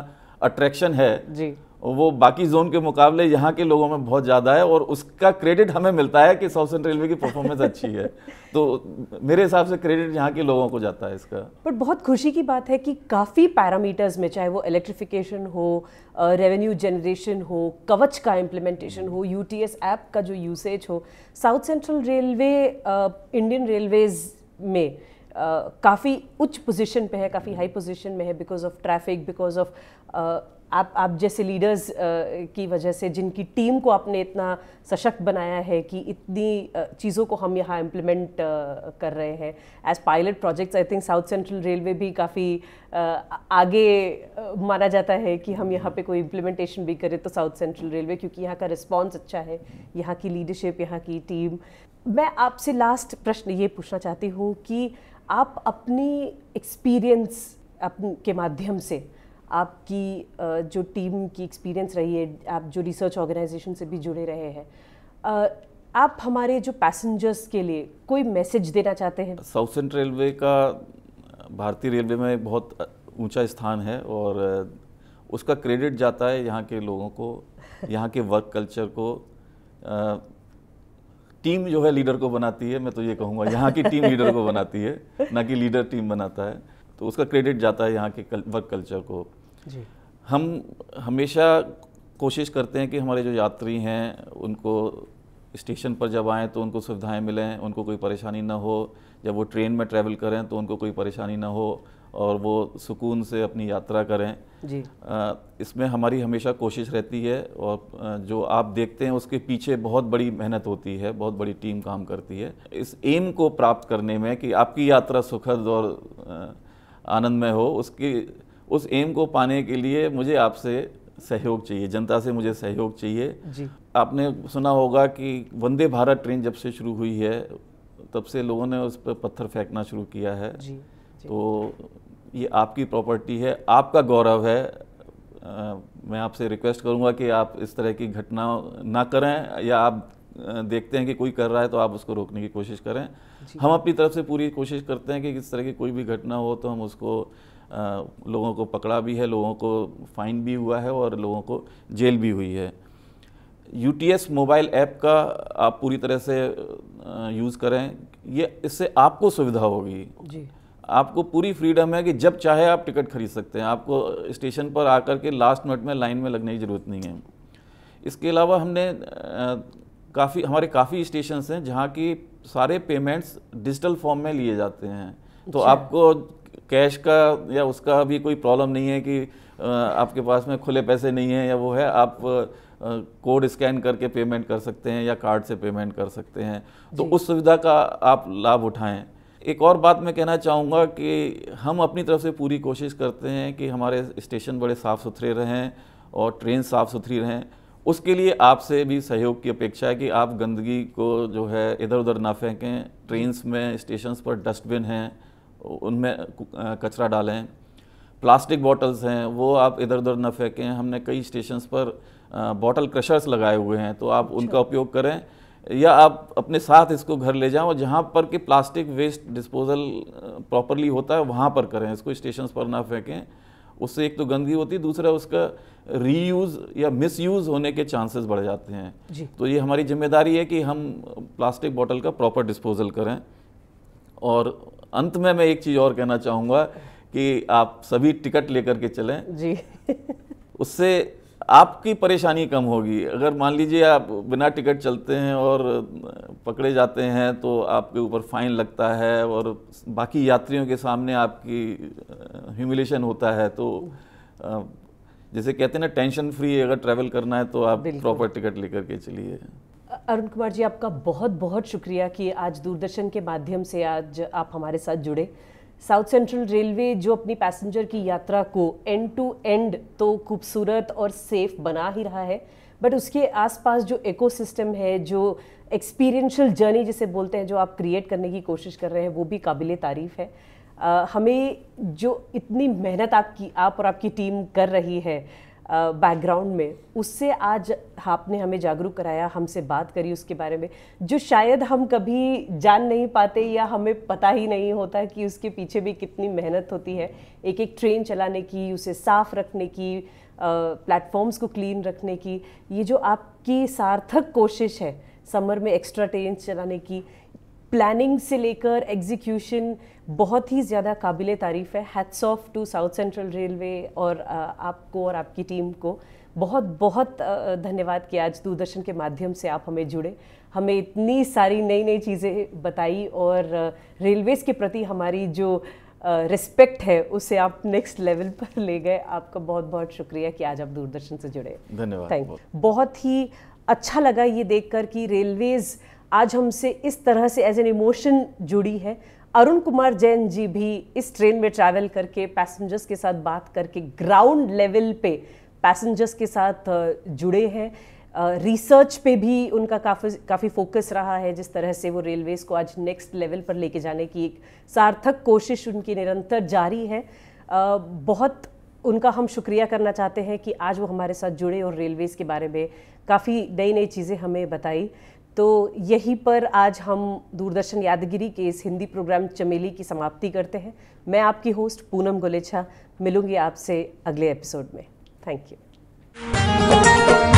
अट्रैक्शन है जी वो बाकी जोन के मुकाबले यहाँ के लोगों में बहुत ज़्यादा है और उसका क्रेडिट हमें मिलता है कि साउथ सेंट्रल रेलवे की परफॉर्मेंस अच्छी है तो मेरे हिसाब से क्रेडिट यहाँ के लोगों को जाता है इसका बट बहुत खुशी की बात है कि काफ़ी पैरामीटर्स में चाहे वो इलेक्ट्रिफिकेशन हो रेवेन्यू जनरेशन हो कवच का इम्प्लीमेंटेशन हो यू ऐप का जो यूसेज हो south central railway Indian railways में काफ़ी उच्च पोजीशन पे है काफ़ी हाई पोजीशन में है because of traffic because of आप आप जैसे लीडर्स की वजह से जिनकी टीम को आपने इतना सशक्त बनाया है कि इतनी चीज़ों को हम यहाँ इम्प्लीमेंट कर रहे हैं as pilot projects I think south central railway भी काफ़ी आगे माना जाता है कि हम यहाँ पे कोई इम्प्लीमेंटेशन भी करें तो साउथ सेंट्रल रेलवे क्योंकि यहाँ का रिस्पॉन्स अच्छा है यहाँ की लीडरशिप यहाँ की टीम मैं आपसे लास्ट प्रश्न ये पूछना चाहती हूँ कि आप अपनी एक्सपीरियंस के माध्यम से आपकी जो टीम की एक्सपीरियंस रही है आप जो रिसर्च ऑर्गेनाइजेशन से भी जुड़े रहे हैं आप हमारे जो पैसेंजर्स के लिए कोई मैसेज देना चाहते हैं साउथ सेंट्रल रेलवे का भारतीय रेलवे में बहुत ऊंचा स्थान है और उसका क्रेडिट जाता है यहाँ के लोगों को यहाँ के वर्क कल्चर को टीम जो है लीडर को बनाती है मैं तो ये कहूँगा यहाँ की टीम लीडर को बनाती है ना कि लीडर टीम बनाता है तो उसका क्रेडिट जाता है यहाँ के कल, वर्क कल्चर को जी हम हमेशा कोशिश करते हैं कि हमारे जो यात्री हैं उनको स्टेशन पर जब आएँ तो उनको सुविधाएं मिलें उनको कोई परेशानी ना हो जब वो ट्रेन में ट्रैवल करें तो उनको कोई परेशानी ना हो और वो सुकून से अपनी यात्रा करें जी इसमें हमारी हमेशा कोशिश रहती है और जो आप देखते हैं उसके पीछे बहुत बड़ी मेहनत होती है बहुत बड़ी टीम काम करती है इस एम को प्राप्त करने में कि आपकी यात्रा सुखद और आ, आनंद में हो उसकी उस एम को पाने के लिए मुझे आपसे सहयोग चाहिए जनता से मुझे सहयोग चाहिए जी। आपने सुना होगा कि वंदे भारत ट्रेन जब से शुरू हुई है तब से लोगों ने उस पर पत्थर फेंकना शुरू किया है जी, जी। तो ये आपकी प्रॉपर्टी है आपका गौरव है आ, मैं आपसे रिक्वेस्ट करूंगा कि आप इस तरह की घटना ना करें या आप देखते हैं कि कोई कर रहा है तो आप उसको रोकने की कोशिश करें हम अपनी तरफ से पूरी कोशिश करते हैं कि किस तरह की कोई भी घटना हो तो हम उसको आ, लोगों को पकड़ा भी है लोगों को फाइन भी हुआ है और लोगों को जेल भी हुई है यूटीएस मोबाइल ऐप का आप पूरी तरह से यूज़ करें ये इससे आपको सुविधा होगी जी आपको पूरी फ्रीडम है कि जब चाहे आप टिकट खरीद सकते हैं आपको स्टेशन पर आकर के लास्ट मिनट में लाइन में लगने की ज़रूरत नहीं है इसके अलावा हमने काफ़ी हमारे काफ़ी स्टेशन हैं जहाँ की सारे पेमेंट्स डिजिटल फॉर्म में लिए जाते हैं तो आपको कैश का या उसका भी कोई प्रॉब्लम नहीं है कि आपके पास में खुले पैसे नहीं हैं या वो है आप कोड स्कैन करके पेमेंट कर सकते हैं या कार्ड से पेमेंट कर सकते हैं तो उस सुविधा का आप लाभ उठाएं एक और बात मैं कहना चाहूँगा कि हम अपनी तरफ से पूरी कोशिश करते हैं कि हमारे स्टेशन बड़े साफ़ सुथरे रहें और ट्रेन साफ़ सुथरी रहें उसके लिए आपसे भी सहयोग की अपेक्षा है कि आप गंदगी को जो है इधर उधर ना फेंकें ट्रेन्स में स्टेशन पर डस्टबिन हैं उनमें कचरा डालें प्लास्टिक बॉटल्स हैं वो आप इधर उधर ना फेंकें हमने कई स्टेशंस पर बॉटल क्रशर्स लगाए हुए हैं तो आप अच्छा। उनका उपयोग करें या आप अपने साथ इसको घर ले और जहाँ पर कि प्लास्टिक वेस्ट डिस्पोजल प्रॉपरली होता है वहाँ पर करें इसको स्टेशंस पर ना फेंकें उससे एक तो गंदगी होती है दूसरा उसका रीयूज़ या मिसयूज़ होने के चांसेस बढ़ जाते हैं तो ये हमारी जिम्मेदारी है कि हम प्लास्टिक बॉटल का प्रॉपर डिस्पोजल करें और अंत में मैं एक चीज़ और कहना चाहूँगा कि आप सभी टिकट लेकर के चलें जी उससे आपकी परेशानी कम होगी अगर मान लीजिए आप बिना टिकट चलते हैं और पकड़े जाते हैं तो आपके ऊपर फाइन लगता है और बाकी यात्रियों के सामने आपकी ह्यूमिलेशन होता है तो जैसे कहते हैं ना टेंशन फ्री अगर ट्रैवल करना है तो आप प्रॉपर टिकट लेकर के चलिए अरुण कुमार जी आपका बहुत बहुत शुक्रिया कि आज दूरदर्शन के माध्यम से आज आप हमारे साथ जुड़े साउथ सेंट्रल रेलवे जो अपनी पैसेंजर की यात्रा को एंड टू एंड तो खूबसूरत और सेफ बना ही रहा है बट उसके आसपास जो इकोसिस्टम है जो एक्सपीरियंशियल जर्नी जिसे बोलते हैं जो आप क्रिएट करने की कोशिश कर रहे हैं वो भी काबिल तारीफ़ है आ, हमें जो इतनी मेहनत आपकी आप और आपकी टीम कर रही है बैकग्राउंड में उससे आज आपने हमें जागरूक कराया हमसे बात करी उसके बारे में जो शायद हम कभी जान नहीं पाते या हमें पता ही नहीं होता कि उसके पीछे भी कितनी मेहनत होती है एक एक ट्रेन चलाने की उसे साफ़ रखने की प्लेटफॉर्म्स को क्लीन रखने की ये जो आपकी सार्थक कोशिश है समर में एक्स्ट्रा ट्रेन चलाने की प्लानिंग से लेकर एग्जीक्यूशन बहुत ही ज़्यादा काबिल तारीफ़ है hats off to south central railway और आपको और आपकी टीम को बहुत बहुत धन्यवाद कि आज दूरदर्शन के माध्यम से आप हमें जुड़े हमें इतनी सारी नई नई चीज़ें बताई और रेलवेज़ के प्रति हमारी जो रिस्पेक्ट है उसे आप नेक्स्ट लेवल पर ले गए आपका बहुत बहुत शुक्रिया कि आज आप दूरदर्शन से जुड़े धन्यवाद थैंक बहुत ही अच्छा लगा ये देखकर कि रेलवेज़ आज हमसे इस तरह से एज एन इमोशन जुड़ी है अरुण कुमार जैन जी भी इस ट्रेन में ट्रैवल करके पैसेंजर्स के साथ बात करके ग्राउंड लेवल पे पैसेंजर्स के साथ जुड़े हैं रिसर्च पे भी उनका काफ़ी काफ़ी फोकस रहा है जिस तरह से वो रेलवेज़ को आज नेक्स्ट लेवल पर लेके जाने की एक सार्थक कोशिश उनकी निरंतर जारी है बहुत उनका हम शुक्रिया करना चाहते हैं कि आज वो हमारे साथ जुड़े और रेलवेज़ के बारे में काफ़ी नई नई चीज़ें हमें बताई तो यहीं पर आज हम दूरदर्शन यादगिरी के इस हिंदी प्रोग्राम चमेली की समाप्ति करते हैं मैं आपकी होस्ट पूनम गुलेछा मिलूंगी आपसे अगले एपिसोड में थैंक यू